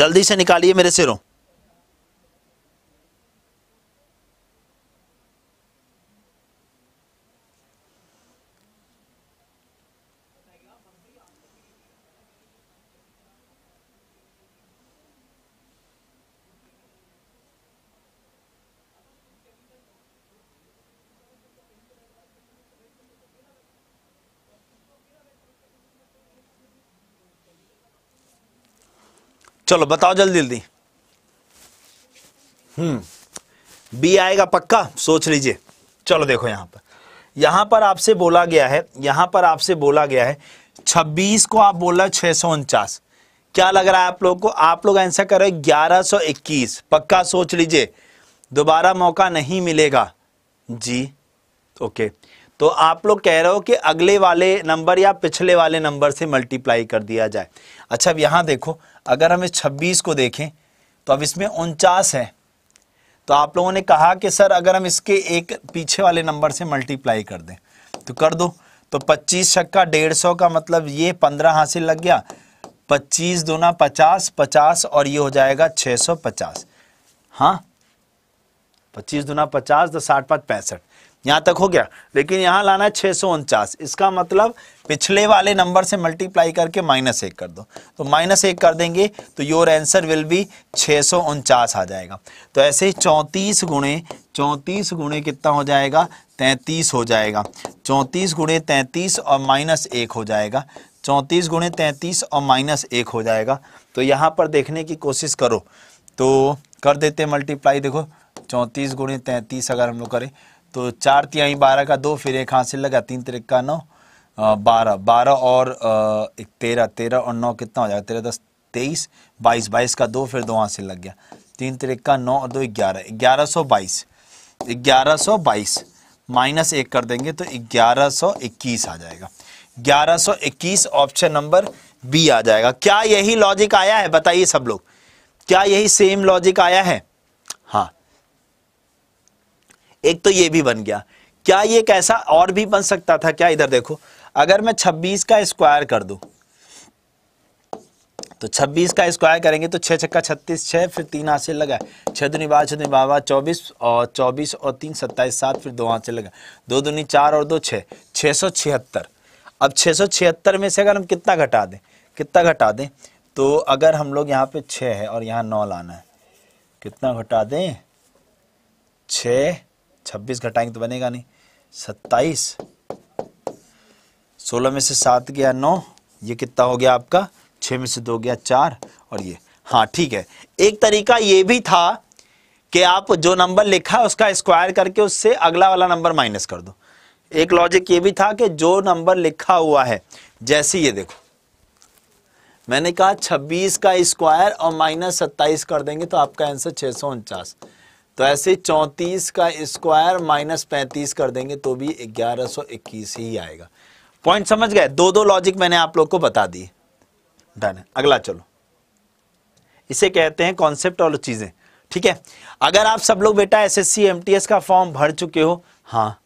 जल्दी से निकालिए मेरे सिरों चलो बताओ जल्दी जल्दी हम्म बी आएगा पक्का सोच लीजिए चलो देखो यहां पर यहां पर आपसे बोला गया है यहां पर आपसे बोला गया है छब्बीस को आप बोला छः सौ उनचास क्या लग रहा है आप लोग को आप लोग आंसर कर रहे हो ग्यारह सौ इक्कीस पक्का सोच लीजिए दोबारा मौका नहीं मिलेगा जी ओके तो आप लोग कह रहे हो कि अगले वाले नंबर या पिछले वाले नंबर से मल्टीप्लाई कर दिया जाए अच्छा अब यहां देखो अगर हम इस छब्बीस को देखें तो अब इसमें उनचास है तो आप लोगों ने कहा कि सर अगर हम इसके एक पीछे वाले नंबर से मल्टीप्लाई कर दें तो कर दो तो पच्चीस छक्का डेढ़ सौ का मतलब ये पंद्रह हासिल लग गया पच्चीस दोना पचास पचास और ये हो जाएगा छः सौ पचास हाँ पच्चीस दोना पचास दो तो साठ पाँच पैंसठ यहाँ तक हो गया लेकिन यहाँ लाना है छः इसका मतलब पिछले वाले नंबर से मल्टीप्लाई करके माइनस एक कर दो तो माइनस एक कर देंगे तो योर आंसर विल बी छः आ जाएगा तो ऐसे ही चौंतीस गुणे चौंतीस गुणे कितना हो जाएगा तैंतीस हो जाएगा चौंतीस गुणे तैंतीस और माइनस एक हो जाएगा चौंतीस गुणे तैंतीस और माइनस एक हो जाएगा तो यहाँ पर देखने की कोशिश करो तो कर देते मल्टीप्लाई देखो चौंतीस गुणे तैंतीस अगर हम लोग करें तो चार तिहाई बारह का दो फिर एक हासिल लगा तीन तिरक का नौ बारह बारह और एक तेरह तेरह और नौ कितना हो जाएगा तेरह दस तेईस बाईस बाईस का दो फिर दो हासिल लग गया तीन तिरक का नौ और दो ग्यारह ग्यारह सौ बाईस ग्यारह सौ बाईस माइनस एक कर देंगे तो ग्यारह सौ इक्कीस आ जाएगा ग्यारह सौ इक्कीस ऑप्शन नंबर बी आ जाएगा क्या यही लॉजिक आया है बताइए सब लोग क्या यही सेम लॉजिक आया है एक तो ये भी बन गया क्या ये कैसा ऐसा और भी बन सकता था क्या इधर देखो अगर मैं 26 का स्क्वायर कर दू तो 26 का स्क्वायर करेंगे तो छह छक्का छत्तीस छह फिर तीन हाथ लगा छह दुनी बारह चौबीस और चौबीस और तीन सत्ताईस सात फिर दो हाथ से लगा दो दुनी चार और दो छः छः सौ छिहत्तर अब छह सौ छिहत्तर में से अगर हम कितना घटा दें कितना घटा दें तो अगर हम लोग यहाँ पे छ है और यहाँ नौ लाना है कितना घटा दें छः छब्बीस घटाएंगे तो बनेगा नहीं सत्ताईस सोलह में से सात गया नौ ये कितना हो गया आपका छः में से दो गया चार और ये हाँ ठीक है एक तरीका ये भी था कि आप जो नंबर लिखा है उसका स्क्वायर करके उससे अगला वाला नंबर माइनस कर दो एक लॉजिक ये भी था कि जो नंबर लिखा हुआ है जैसे ये देखो मैंने कहा 26 का स्क्वायर और माइनस सत्ताईस कर देंगे तो आपका आंसर छह सौ उनचास तो ऐसे 34 का स्क्वायर माइनस पैंतीस कर देंगे तो भी ग्यारह इक्कीस ही आएगा पॉइंट समझ गए दो दो लॉजिक मैंने आप लोग को बता दी डन अगला चलो इसे कहते हैं कॉन्सेप्ट और चीजें ठीक है अगर आप सब लोग बेटा एसएससी एमटीएस का फॉर्म भर चुके हो हाँ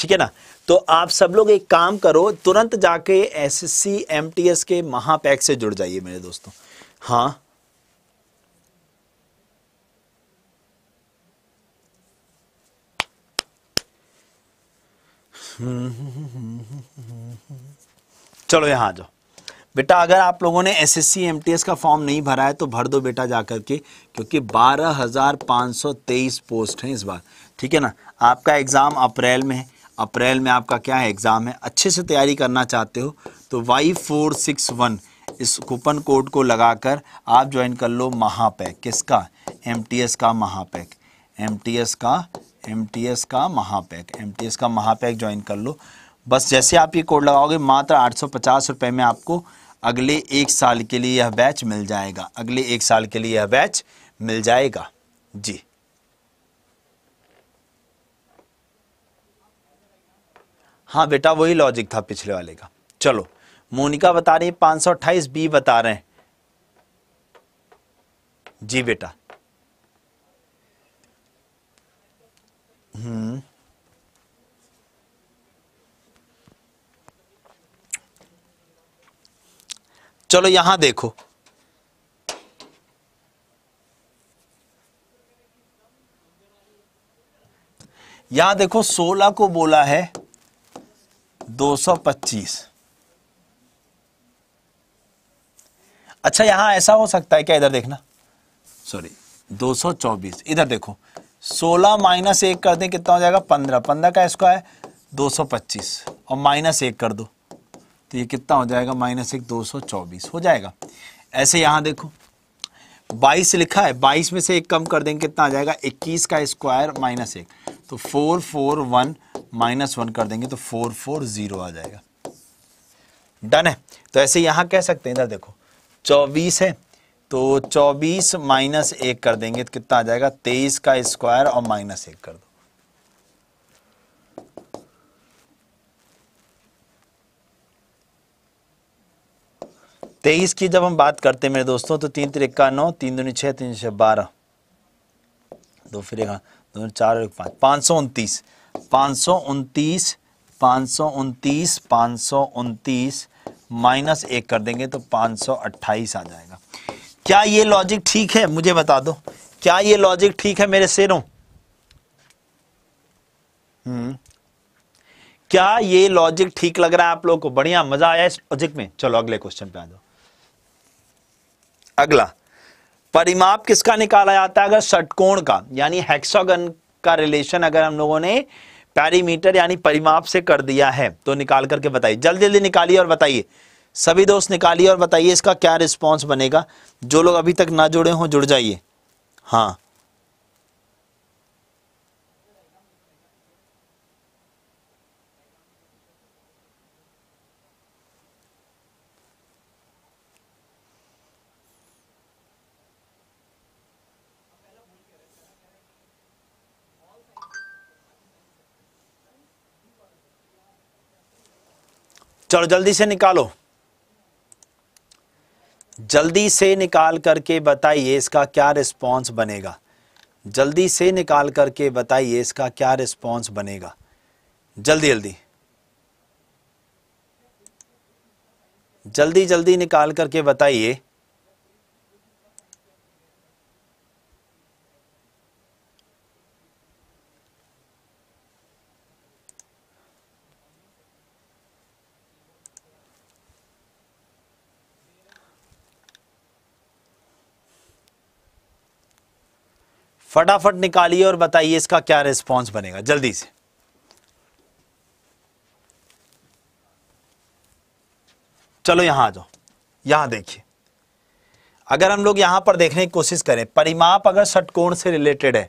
ठीक है ना तो आप सब लोग एक काम करो तुरंत जाके एसएससी एमटीएस के महापैक से जुड़ जाइए मेरे दोस्तों हाँ चलो यहाँ आ जाओ बेटा अगर आप लोगों ने एस एस का फॉर्म नहीं भरा है तो भर दो बेटा जा करके क्योंकि 12,523 पोस्ट हैं इस बार ठीक है ना आपका एग्ज़ाम अप्रैल में है अप्रैल में आपका क्या है एग्ज़ाम है अच्छे से तैयारी करना चाहते हो तो वाई फोर सिक्स वन इस कूपन कोड को लगाकर आप ज्वाइन कर लो महापैक किसका एम का महापैक एम का एम का महापैक एम का महापैक ज्वाइन कर लो बस जैसे आप ये कोड लगाओगे मात्र आठ सौ में आपको अगले एक साल के लिए यह बैच मिल जाएगा अगले एक साल के लिए यह बैच मिल जाएगा जी हाँ बेटा वही लॉजिक था पिछले वाले का चलो मोनिका बता रही है पांच सौ अट्ठाईस बी बता रहे हैं जी बेटा हम्म। चलो यहां देखो यहां देखो 16 को बोला है 225 अच्छा यहां ऐसा हो सकता है क्या इधर देखना सॉरी 224 इधर देखो सोलह माइनस एक कर दें कितना हो जाएगा पंद्रह पंद्रह का स्क्वायर दो सौ पच्चीस और माइनस एक कर दो तो ये कितना हो जाएगा माइनस एक दो सौ चौबीस हो जाएगा ऐसे यहाँ देखो बाईस लिखा है बाईस में से एक कम कर देंगे कितना आ जाएगा इक्कीस का स्क्वायर माइनस एक तो four four one minus one कर देंगे तो फोर फोर जीरो आ जाएगा डन है तो ऐसे यहाँ कह सकते हैं इधर देखो चौबीस है तो 24 माइनस एक कर देंगे तो कितना आ जाएगा 23 का स्क्वायर और माइनस एक कर दो तेईस की जब हम बात करते हैं मेरे दोस्तों तो तीन तिरक्का नौ तीन दूनी छः तीन छः बारह दो फिर एक दो चार और एक पाँच पाँच सौ उनतीस पाँच सौ उनतीस पाँच सौ उनतीस पाँच सौ उनतीस माइनस एक कर देंगे तो पाँच सौ अट्ठाईस आ जाएगा क्या ये लॉजिक ठीक है मुझे बता दो क्या ये लॉजिक ठीक है मेरे शेरों हम्म। क्या ये लॉजिक ठीक लग रहा है आप लोगों को बढ़िया मजा आया इस लॉजिक में चलो अगले क्वेश्चन पे आ जाओ अगला परिमाप किसका निकाला जाता है अगर षटकोण का यानी हेक्सागन का रिलेशन अगर हम लोगों ने पैरीमीटर यानी परिमाप से कर दिया है तो निकाल करके बताइए जल्दी जल्दी निकालिए और बताइए सभी दोस्त निकालिए और बताइए इसका क्या रिस्पॉन्स बनेगा जो लोग अभी तक ना जुड़े हों जुड़ जाइए हाँ चलो जल्दी से निकालो जल्दी से निकाल करके बताइए इसका क्या रिस्पॉन्स बनेगा जल्दी से निकाल करके बताइए इसका क्या रिस्पॉन्स बनेगा जल्दी जल्दी जल्दी जल्दी निकाल करके बताइए फटाफट निकालिए और बताइए इसका क्या रिस्पॉन्स बनेगा जल्दी से चलो यहां आ जाओ यहां देखिए अगर हम लोग यहां पर देखने की कोशिश करें परिमाप अगर षटकोण से रिलेटेड है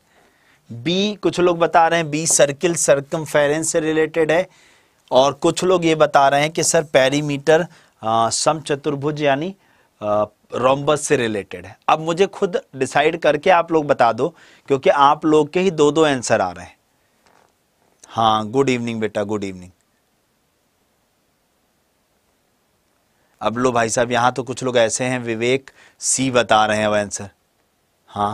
बी कुछ लोग बता रहे हैं बी सर्किल सर्कम से रिलेटेड है और कुछ लोग ये बता रहे हैं कि सर सम समचतुर्भुज यानी रोमबस से रिलेटेड है अब मुझे खुद डिसाइड करके आप लोग बता दो क्योंकि आप लोग के ही दो दो आंसर आ रहे हैं हाँ गुड इवनिंग बेटा गुड इवनिंग अब लो भाई साहब यहां तो कुछ लोग ऐसे हैं विवेक सी बता रहे हैं अब आंसर हाँ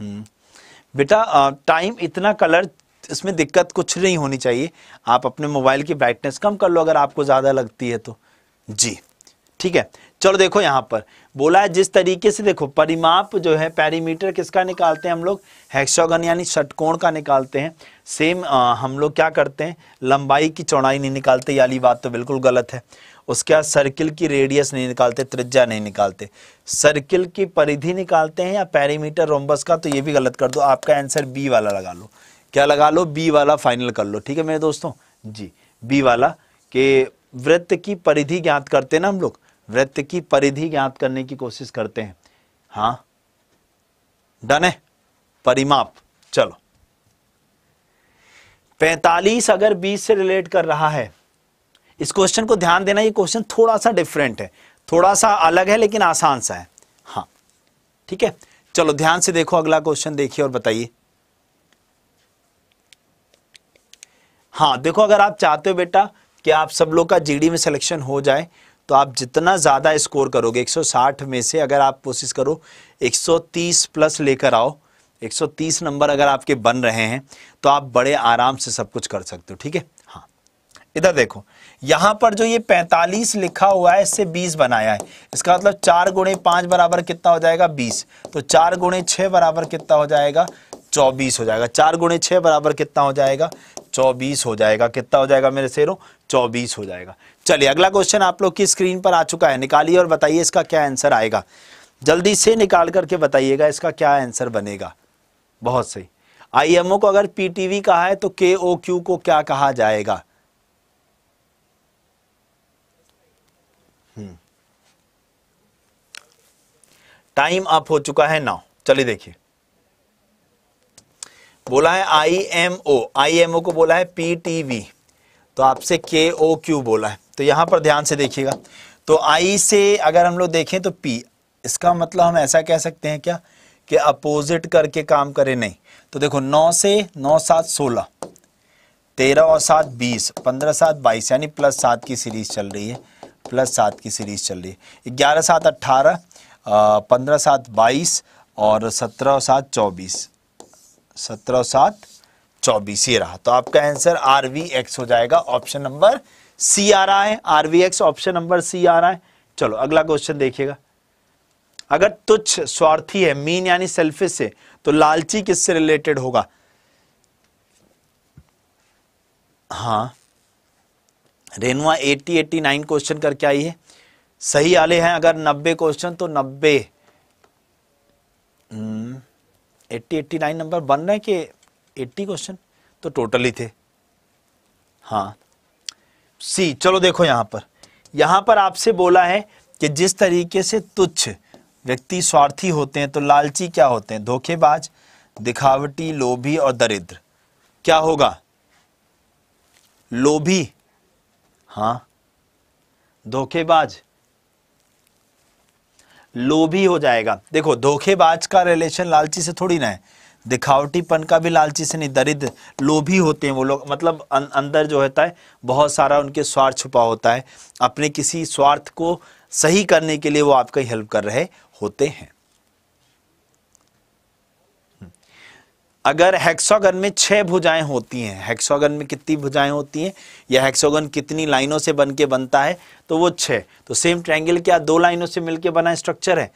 हम्म। बेटा टाइम इतना कलर इसमें दिक्कत कुछ नहीं होनी चाहिए आप अपने मोबाइल की ब्राइटनेस कम कर लो अगर आपको ज़्यादा लगती है तो जी ठीक है चलो देखो यहाँ पर बोला है जिस तरीके से देखो परिमाप जो है पैरीमीटर किसका निकालते हैं हम लोग हेक्सागन यानी षटकोण का निकालते हैं सेम आ, हम लोग क्या करते हैं लंबाई की चौड़ाई नहीं निकालते वाली बात तो बिल्कुल गलत है उसके बाद सर्किल की रेडियस नहीं निकालते त्रिज्या नहीं निकालते सर्किल की परिधि निकालते हैं या पैरीमीटर रोम्बस का तो ये भी गलत कर दो आपका आंसर बी वाला लगा लो क्या लगा लो बी वाला फाइनल कर लो ठीक है मेरे दोस्तों जी बी वाला के वृत्त की परिधि ज्ञात करते हैं ना हम लोग वृत्त की परिधि ज्ञात करने की कोशिश करते हैं हाँ डन है परिमाप चलो 45 अगर 20 से रिलेट कर रहा है इस क्वेश्चन को ध्यान देना ये क्वेश्चन थोड़ा सा डिफरेंट है थोड़ा सा अलग है लेकिन आसान सा है हाँ ठीक है चलो ध्यान से देखो अगला क्वेश्चन देखिए और बताइए हाँ देखो अगर आप चाहते हो बेटा कि आप सब लोग का जीडी में सिलेक्शन हो जाए तो आप जितना ज़्यादा स्कोर करोगे 160 में से अगर आप कोशिश करो 130 प्लस लेकर आओ 130 नंबर अगर आपके बन रहे हैं तो आप बड़े आराम से सब कुछ कर सकते हो ठीक है हाँ इधर देखो यहाँ पर जो ये 45 लिखा हुआ है इससे 20 बनाया है इसका मतलब चार गुणे पाँच बराबर कितना हो जाएगा 20 तो चार गुणे छः बराबर कितना हो जाएगा चौबीस हो जाएगा चार गुणे छः बराबर कितना हो जाएगा चौबीस हो जाएगा कितना हो जाएगा मेरे शेरों चौबीस हो जाएगा चलिए अगला क्वेश्चन आप लोग की स्क्रीन पर आ चुका है निकालिए और बताइए इसका क्या आंसर आएगा जल्दी से निकाल करके बताइएगा इसका क्या आंसर बनेगा बहुत सही आईएमओ को अगर पीटीवी कहा है तो के ओ क्यू को क्या कहा जाएगा टाइम हम्म। अप हो चुका है नाउ चलिए देखिए बोला है I M O I M O को बोला है पी टी वी तो आपसे के ओ क्यू बोला है तो यहाँ पर ध्यान से देखिएगा तो आई से अगर हम लोग देखें तो पी इसका मतलब हम ऐसा कह सकते हैं क्या कि अपोजिट करके काम करें नहीं तो देखो नौ से नौ सात सोलह तेरह और सात बीस पंद्रह सात बाईस यानी प्लस सात की सीरीज चल रही है प्लस सात की सीरीज चल रही है ग्यारह सात अट्ठारह पंद्रह सात बाईस और सत्रह सात चौबीस सत्रह सात चौबीस ये रहा तो आपका आंसर आर वी एक्स हो जाएगा ऑप्शन नंबर सी आ रहा है R V X option number C आ रहा है चलो अगला क्वेश्चन देखिएगा अगर तुच्छ स्वार्थी है मीन यानी सेल्फिश से तो लालची किससे रिलेटेड होगा हाँ रेनुआ 80 89 क्वेश्चन करके आई है सही आले हैं अगर 90 क्वेश्चन तो 90 hmm eighty eighty nine number बन रहे हैं कि एट्टी क्वेश्चन तो टोटल ही थे हाँ सी चलो देखो यहां पर यहां पर आपसे बोला है कि जिस तरीके से तुच्छ व्यक्ति स्वार्थी होते हैं तो लालची क्या होते हैं धोखेबाज दिखावटी लोभी और दरिद्र क्या होगा लोभी हाँ धोखेबाज लोभी हो जाएगा देखो धोखेबाज का रिलेशन लालची से थोड़ी ना है दिखावटीपन का भी लालची से नहीं दरिद्र लोभी होते हैं वो लोग मतलब अं, अंदर जो होता है बहुत सारा उनके स्वार्थ छुपा होता है अपने किसी स्वार्थ को सही करने के लिए वो आपका हेल्प कर रहे होते हैं अगर हेक्सागन में छह भुजाएं होती हैं हेक्सागन में कितनी भुजाएं होती हैं या हेक्सागन कितनी लाइनों से बन के बनता है तो वो छह तो सेम ट्रायंगल क्या दो लाइनों से मिलके बना स्ट्रक्चर है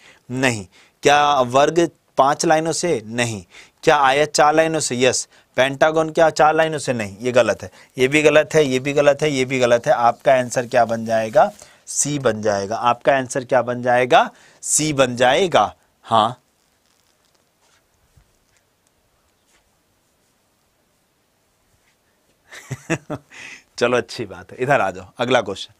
नहीं क्या वर्ग पांच लाइनों से नहीं क्या आयत चार लाइनों से यस पेंटागन क्या चार लाइनों से नहीं ये गलत है ये भी गलत है ये भी गलत है ये भी गलत है आपका आंसर क्या बन जाएगा सी बन जाएगा आपका आंसर क्या बन जाएगा सी बन जाएगा हाँ चलो अच्छी बात है इधर आ जाओ अगला क्वेश्चन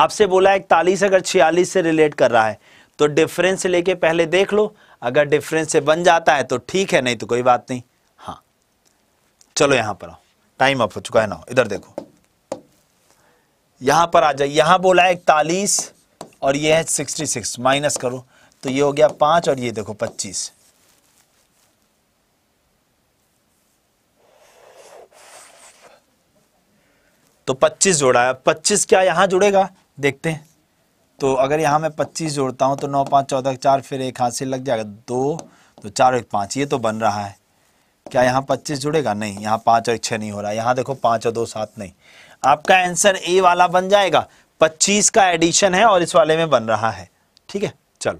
आपसे बोला इकतालीस अगर छियालीस से रिलेट कर रहा है तो डिफरेंस लेके पहले देख लो अगर डिफरेंस से बन जाता है तो ठीक है नहीं तो कोई बात नहीं हाँ चलो यहां पर आओ टाइम अप हो चुका है ना इधर देखो यहां पर आ जाए यहां बोला है इकतालीस और ये है सिक्सटी सिक्स माइनस करो तो ये हो गया पांच और ये देखो पच्चीस तो 25 जोड़ा है 25 क्या यहाँ जुड़ेगा देखते हैं तो अगर यहाँ मैं 25 जोड़ता हूँ तो नौ पाँच चौदह चार फिर एक हाथ से लग जाएगा दो तो चार एक पाँच ये तो बन रहा है क्या यहाँ पच्चीस जुड़ेगा नहीं यहाँ पाँच और छः नहीं हो रहा यहाँ देखो पाँच और दो सात नहीं आपका आंसर ए वाला बन जाएगा पच्चीस का एडिशन है और इस वाले में बन रहा है ठीक है चलो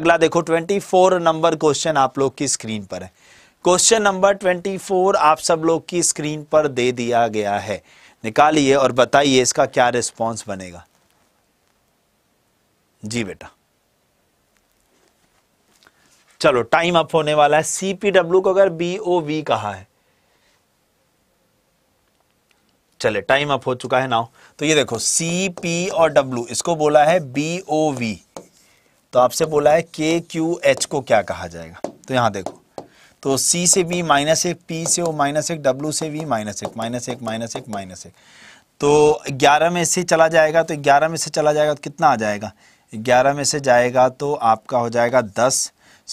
अगला देखो ट्वेंटी फोर नंबर क्वेश्चन आप लोग की स्क्रीन पर है क्वेश्चन नंबर ट्वेंटी फोर आप सब लोग की स्क्रीन पर दे दिया गया है निकालिए और बताइए इसका क्या रिस्पॉन्स बनेगा जी बेटा चलो टाइम अप होने वाला है सीपीडब्ल्यू को अगर बी ओ वी कहा है चले टाइम अप हो चुका है नाउ तो ये देखो सी पी और डब्ल्यू इसको बोला है बी ओ वी तो आपसे बोला है के क्यू एच को क्या कहा जाएगा तो यहां देखो तो सी से V माइनस एक पी से ओ माइनस एक डब्ल्यू से V माइनस एक माइनस एक माइनस एक माइनस एक तो ग्यारह में से चला जाएगा तो ग्यारह में से चला जाएगा तो कितना आ जाएगा ग्यारह में से जाएगा तो आपका हो जाएगा दस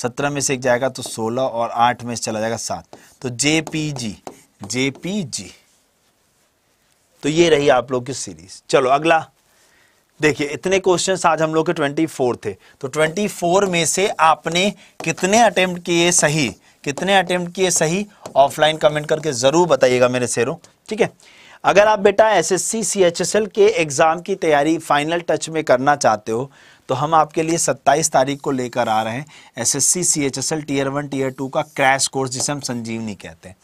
सत्रह में से एक जाएगा तो सोलह और आठ में से चला जाएगा सात तो J P G J P G तो ये रही आप लोग की सीरीज चलो अगला देखिए इतने क्वेश्चन आज हम लोग के ट्वेंटी फोर थे तो ट्वेंटी फोर में से आपने कितने अटेम्प्ट किए सही कितने अटेम्प्ट किए सही ऑफलाइन कमेंट करके ज़रूर बताइएगा मेरे शेरों ठीक है अगर आप बेटा एसएससी सीएचएसएल के एग्ज़ाम की तैयारी फाइनल टच में करना चाहते हो तो हम आपके लिए 27 तारीख को लेकर आ रहे हैं SSC CHSL tier one tier two का क्रैश कोर्स जिसे हम संजीवनी कहते हैं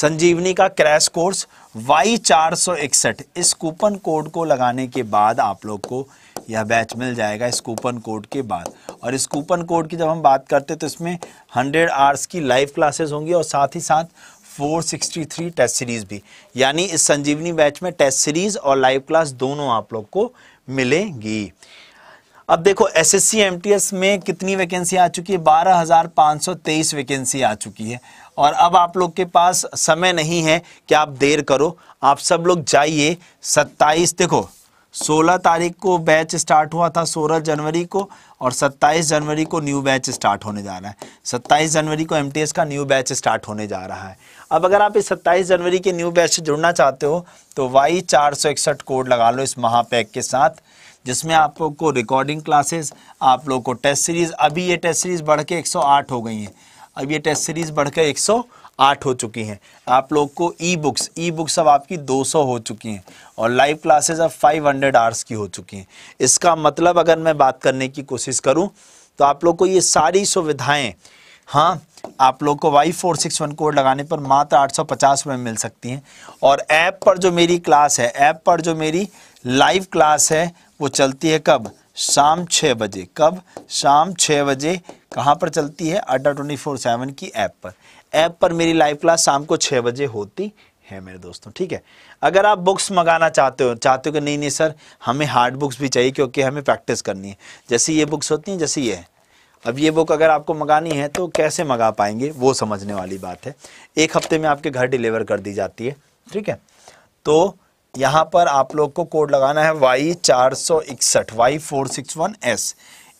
संजीवनी का क्रैश कोर्स वाई चार इस कूपन कोड को लगाने के बाद आप लोग को यह बैच मिल जाएगा इस कूपन कोड के बाद और इस कूपन कोड की जब हम बात करते हैं तो इसमें 100 आवर्स की लाइव क्लासेस होंगी और साथ ही साथ 463 टेस्ट सीरीज़ भी यानी इस संजीवनी बैच में टेस्ट सीरीज़ और लाइव क्लास दोनों आप लोग को मिलेंगी अब देखो एसएससी एमटीएस में कितनी वैकेंसी आ चुकी है बारह हजार पाँच सौ तेईस वैकेंसी आ चुकी है और अब आप लोग के पास समय नहीं है कि आप देर करो आप सब लोग जाइए सत्ताईस देखो सोलह तारीख को बैच स्टार्ट हुआ था सोलह जनवरी को और सत्ताईस जनवरी को न्यू बैच स्टार्ट होने जा रहा है सत्ताईस जनवरी को एम का न्यू बैच स्टार्ट होने जा रहा है अब अगर आप इस सत्ताईस जनवरी के न्यू बैच से जुड़ना चाहते हो तो वाई चार सौ इकसठ कोड लगा लो इस महापैक के साथ जिसमें आप लोग को रिकॉर्डिंग क्लासेस आप लोग को टेस्ट सीरीज़ अभी ये टेस्ट सीरीज़ बढ़ के एक हो गई हैं अब ये टेस्ट सीरीज़ बढ़ के एक आठ हो चुकी हैं आप लोग को ई बुक्स ई बुक्स अब आपकी 200 हो चुकी हैं और लाइव क्लासेस अब 500 आवर्स की हो चुकी हैं इसका मतलब अगर मैं बात करने की कोशिश करूं तो आप लोग को ये सारी सुविधाएं हाँ आप लोग को Y four six one code लगाने पर मात्र आठ सौ पचास रुपये मिल सकती हैं और ऐप पर जो मेरी क्लास है ऐप पर जो मेरी लाइव क्लास है वो चलती है कब शाम छः बजे कब शाम छः बजे कहाँ पर चलती है अड्डा ट्वेंटी फोर सेवन की ऐप पर ऐप पर मेरी लाइव क्लास शाम को छः बजे होती है मेरे दोस्तों ठीक है अगर आप बुक्स मंगाना चाहते हो चाहते हो कि नहीं नहीं सर हमें हार्ड बुक्स भी चाहिए क्योंकि हमें प्रैक्टिस करनी है जैसे ये बुक्स होती हैं जैसे ये है अब ये बुक अगर आपको मंगानी है तो कैसे मंगा पाएंगे वो समझने वाली बात है एक हफ्ते में आपके घर डिलीवर कर दी जाती है ठीक है तो यहाँ पर आप लोग को कोड लगाना है वाई चार सौ इकसठ Y four six one S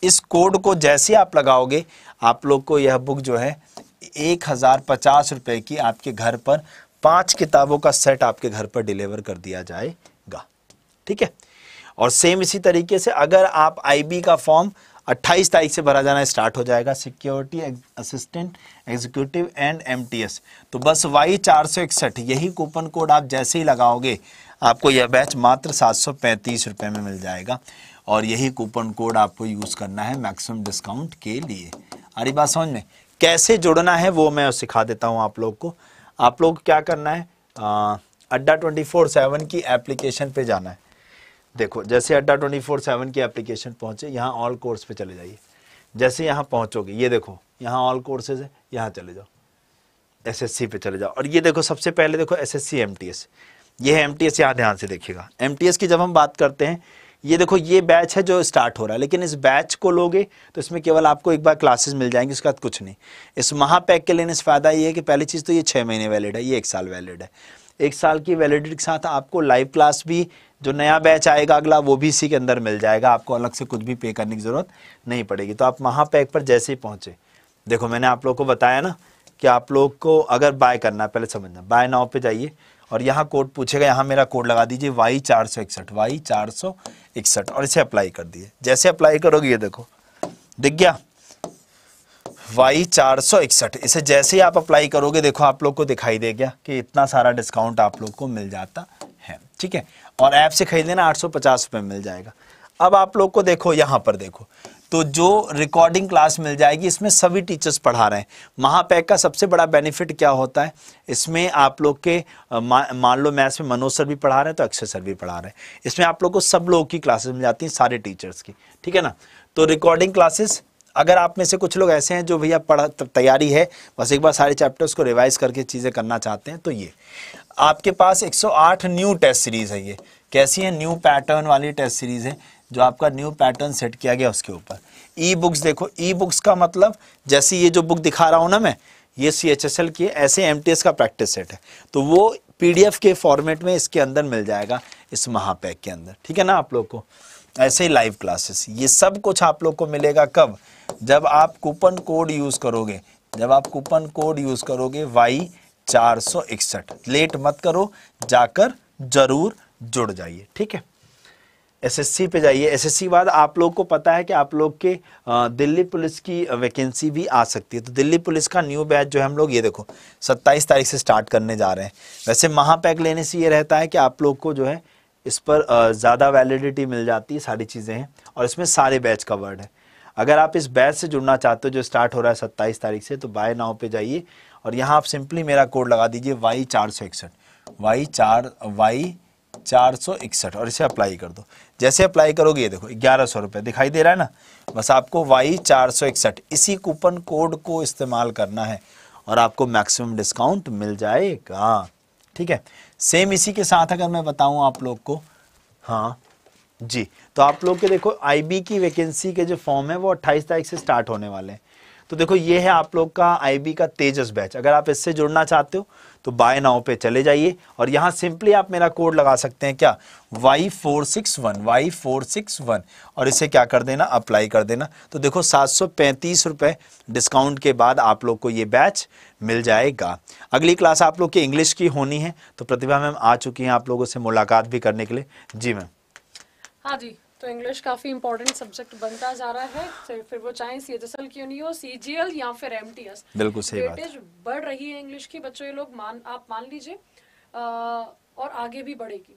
इस कोड को जैसे आप लगाओगे आप लोग को यह बुक जो है एक हज़ार पचास रुपये की आपके घर पर पांच किताबों का सेट आपके घर पर डिलीवर कर दिया जाएगा ठीक है और सेम इसी तरीके से अगर आप आईबी का फॉर्म 28 तारीख से भरा जाना स्टार्ट हो जाएगा security assistant executive and MTS तो बस वाई चार सौ इकसठ यही कूपन कोड आप जैसे ही लगाओगे आपको यह बैच मात्र सात सौ पैंतीस रुपये में मिल जाएगा और यही कूपन कोड आपको यूज़ करना है मैक्सिमम डिस्काउंट के लिए अरे बात समझ में कैसे जुड़ना है वो मैं सिखा देता हूँ आप लोग को आप लोग क्या करना है अड्डा ट्वेंटी फोर सेवन की एप्लीकेशन पे जाना है देखो जैसे अड्डा ट्वेंटी फोर सेवन की एप्लीकेशन पहुंचे यहाँ ऑल कोर्स पे चले जाइए जैसे यहाँ पहुंचोगे ये देखो यहाँ ऑल कोर्सेज है यहाँ चले जाओ एसएससी पे चले जाओ और ये देखो सबसे पहले देखो एसएससी एमटीएस ये है एमटीएस यहाँ ध्यान से देखिएगा एमटीएस की जब हम बात करते हैं ये देखो ये बैच है जो स्टार्ट हो रहा है लेकिन इस बैच को लोगे तो इसमें केवल आपको एक बार क्लासेस मिल जाएंगे उसके बाद कुछ नहीं इस महापैक के लेने से फ़ायदा ये है कि पहली चीज़ तो ये छः महीने वैलिड है ये एक साल वैलिड है एक साल की वैलिडिटी के साथ आपको लाइव क्लास भी जो नया बैच आएगा अगला वो भी इसी के अंदर मिल जाएगा आपको अलग से कुछ भी पे करने की ज़रूरत नहीं पड़ेगी तो आप महापैक पर जैसे ही पहुँचे देखो मैंने आप लोग को बताया ना कि आप लोग को अगर बाय करना है पहले समझना बाय नाव पे जाइए और यहाँ कोड पूछेगा यहाँ मेरा कोड लगा दीजिए वाई चार सौ इकसठ वाई चार सौ इकसठ और इसे अप्लाई कर दिए जैसे अप्लाई करोगे ये देखो दिख गया वाई चार सौ इकसठ इसे जैसे ही आप अप्लाई करोगे देखो आप लोग को दिखाई दे गया कि इतना सारा डिस्काउंट आप लोग को मिल जाता है ठीक है और ऐप से खरीदना आठ सौ पचास रुपये मिल जाएगा अब आप लोग को देखो यहाँ पर देखो तो जो रिकॉर्डिंग क्लास मिल जाएगी इसमें सभी टीचर्स पढ़ा रहे हैं महापैक का सबसे बड़ा बेनिफिट क्या होता है इसमें आप लोग के मान लो मैथ्स में मनोज सर भी पढ़ा रहे हैं तो अक्षय सर भी पढ़ा रहे हैं इसमें आप लोग को सब लोगों की क्लासेस मिल जाती हैं सारे टीचर्स की ठीक है ना तो रिकॉर्डिंग क्लासेस अगर आप में से कुछ लोग ऐसे हैं जो भैया पढ़ा तैयारी है बस एक बार सारे चैप्टर्स को रिवाइज करके चीज़ें करना चाहते हैं तो ये आपके पास 108 न्यू टेस्ट सीरीज़ है ये कैसी है न्यू पैटर्न वाली टेस्ट सीरीज़ है जो आपका न्यू पैटर्न सेट किया गया उसके ऊपर ई बुक्स देखो ई बुक्स का मतलब जैसे ये जो बुक दिखा रहा हूँ ना मैं ये सी एच एस एल की ऐसे एम टी एस का प्रैक्टिस सेट है तो वो पी डी एफ के फॉर्मेट में इसके अंदर मिल जाएगा इस महापैक के अंदर ठीक है ना आप लोग को ऐसे ही लाइव क्लासेस ये सब कुछ आप लोग को मिलेगा कब जब आप कूपन कोड यूज़ करोगे जब आप कूपन कोड यूज़ करोगे वाई चार सौ इकसठ लेट मत करो जाकर ज़रूर जुड़ जाइए ठीक है एसएससी पे जाइए एसएससी बाद आप लोग को पता है कि आप लोग के दिल्ली पुलिस की वैकेंसी भी आ सकती है तो दिल्ली पुलिस का न्यू बैच जो है हम लोग ये देखो 27 तारीख से स्टार्ट करने जा रहे हैं वैसे महापैक लेने से ये रहता है कि आप लोग को जो है इस पर ज़्यादा वैलिडिटी मिल जाती है सारी चीज़ें हैं और इसमें सारे बैच कवर्ड है अगर आप इस बैच से जुड़ना चाहते हो जो स्टार्ट हो रहा है सत्ताईस तारीख से तो बाय नाव पर जाइए और यहाँ आप सिंपली मेरा कोड लगा दीजिए वाई चार सौ इकसठ वाई चार वाई चार सौ इकसठ और इसे अप्लाई कर दो जैसे अप्लाई करोगे ये देखो ग्यारह सौ रुपये दिखाई दे रहा है ना बस आपको वाई चार सौ इकसठ इसी कूपन कोड को इस्तेमाल करना है और आपको मैक्सिमम डिस्काउंट मिल जाएगा ठीक है सेम इसी के साथ अगर मैं बताऊँ आप लोग को हाँ जी तो आप लोग के देखो आईबी की वैकेंसी के जो फॉर्म है वो 28 तारीख से स्टार्ट होने वाले हैं तो देखो ये है आप लोग का आईबी का तेजस बैच अगर आप इससे जुड़ना चाहते हो तो बाय नाव पे चले जाइए और यहाँ सिंपली आप मेरा कोड लगा सकते हैं क्या Y four six one Y four six one और इसे क्या कर देना अप्लाई कर देना तो देखो सात सौ पैंतीस रुपये डिस्काउंट के बाद आप लोग को ये बैच मिल जाएगा अगली क्लास आप लोग की इंग्लिश की होनी है तो प्रतिभा मैम आ चुकी हैं आप लोगों से मुलाकात भी करने के लिए जी मैम हाँ जी तो इंग्लिश काफ़ी इंपॉर्टेंट सब्जेक्ट बनता जा रहा है फिर तो फिर वो चाहे सी एच एस एल क्यों नहीं हो सी जी एल या फिर एम टी एस बिल्कुल सही बात बढ़ रही है इंग्लिश की बच्चों ये लोग मान आप मान लीजिए और आगे भी बढ़ेगी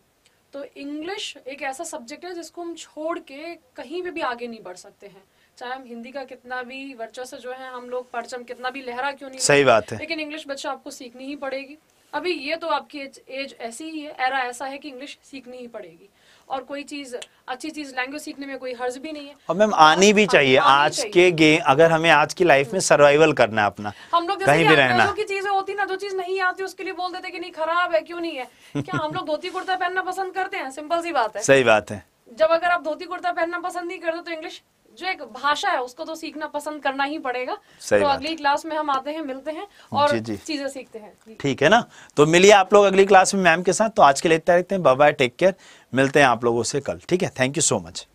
तो इंग्लिश एक ऐसा सब्जेक्ट है जिसको हम छोड़ के कहीं भी भी आगे नहीं बढ़ सकते हैं चाहे हम हिंदी का कितना भी वर्चस्व जो है हम लोग परचम कितना भी लहरा क्यों नहीं सही बात है लेकिन इंग्लिश बच्चों आपको सीखनी ही पड़ेगी अभी ये तो आपकी एज ऐसी ही है एरा ऐसा है कि इंग्लिश सीखनी ही पड़ेगी और कोई चीज़ अच्छी चीज़ लैंग्वेज सीखने में कोई हर्ज भी नहीं है और मैम आनी भी चाहिए आज के गेम अगर हमें आज की लाइफ में सर्वाइवल हम्म। करना है अपना हम लोग कहीं भी रहना की चीजें होती ना जो चीज नहीं आती उसके लिए बोल देते कि नहीं खराब है क्यों नहीं है क्या हम लोग धोती कुर्ता पहनना पसंद करते हैं सिंपल सी बात है सही बात है जब अगर आप धोती कुर्ता पहनना पसंद नहीं करते तो इंग्लिश जो एक भाषा है उसको तो सीखना पसंद करना ही पड़ेगा तो अगली क्लास में हम आते हैं मिलते हैं और चीजें सीखते हैं ठीक है ना तो मिलिए आप लोग अगली क्लास में मैम के साथ तो आज के लिए इतना रखते हैं बाय टेक केयर मिलते हैं आप लोगों से कल ठीक है थैंक यू सो मच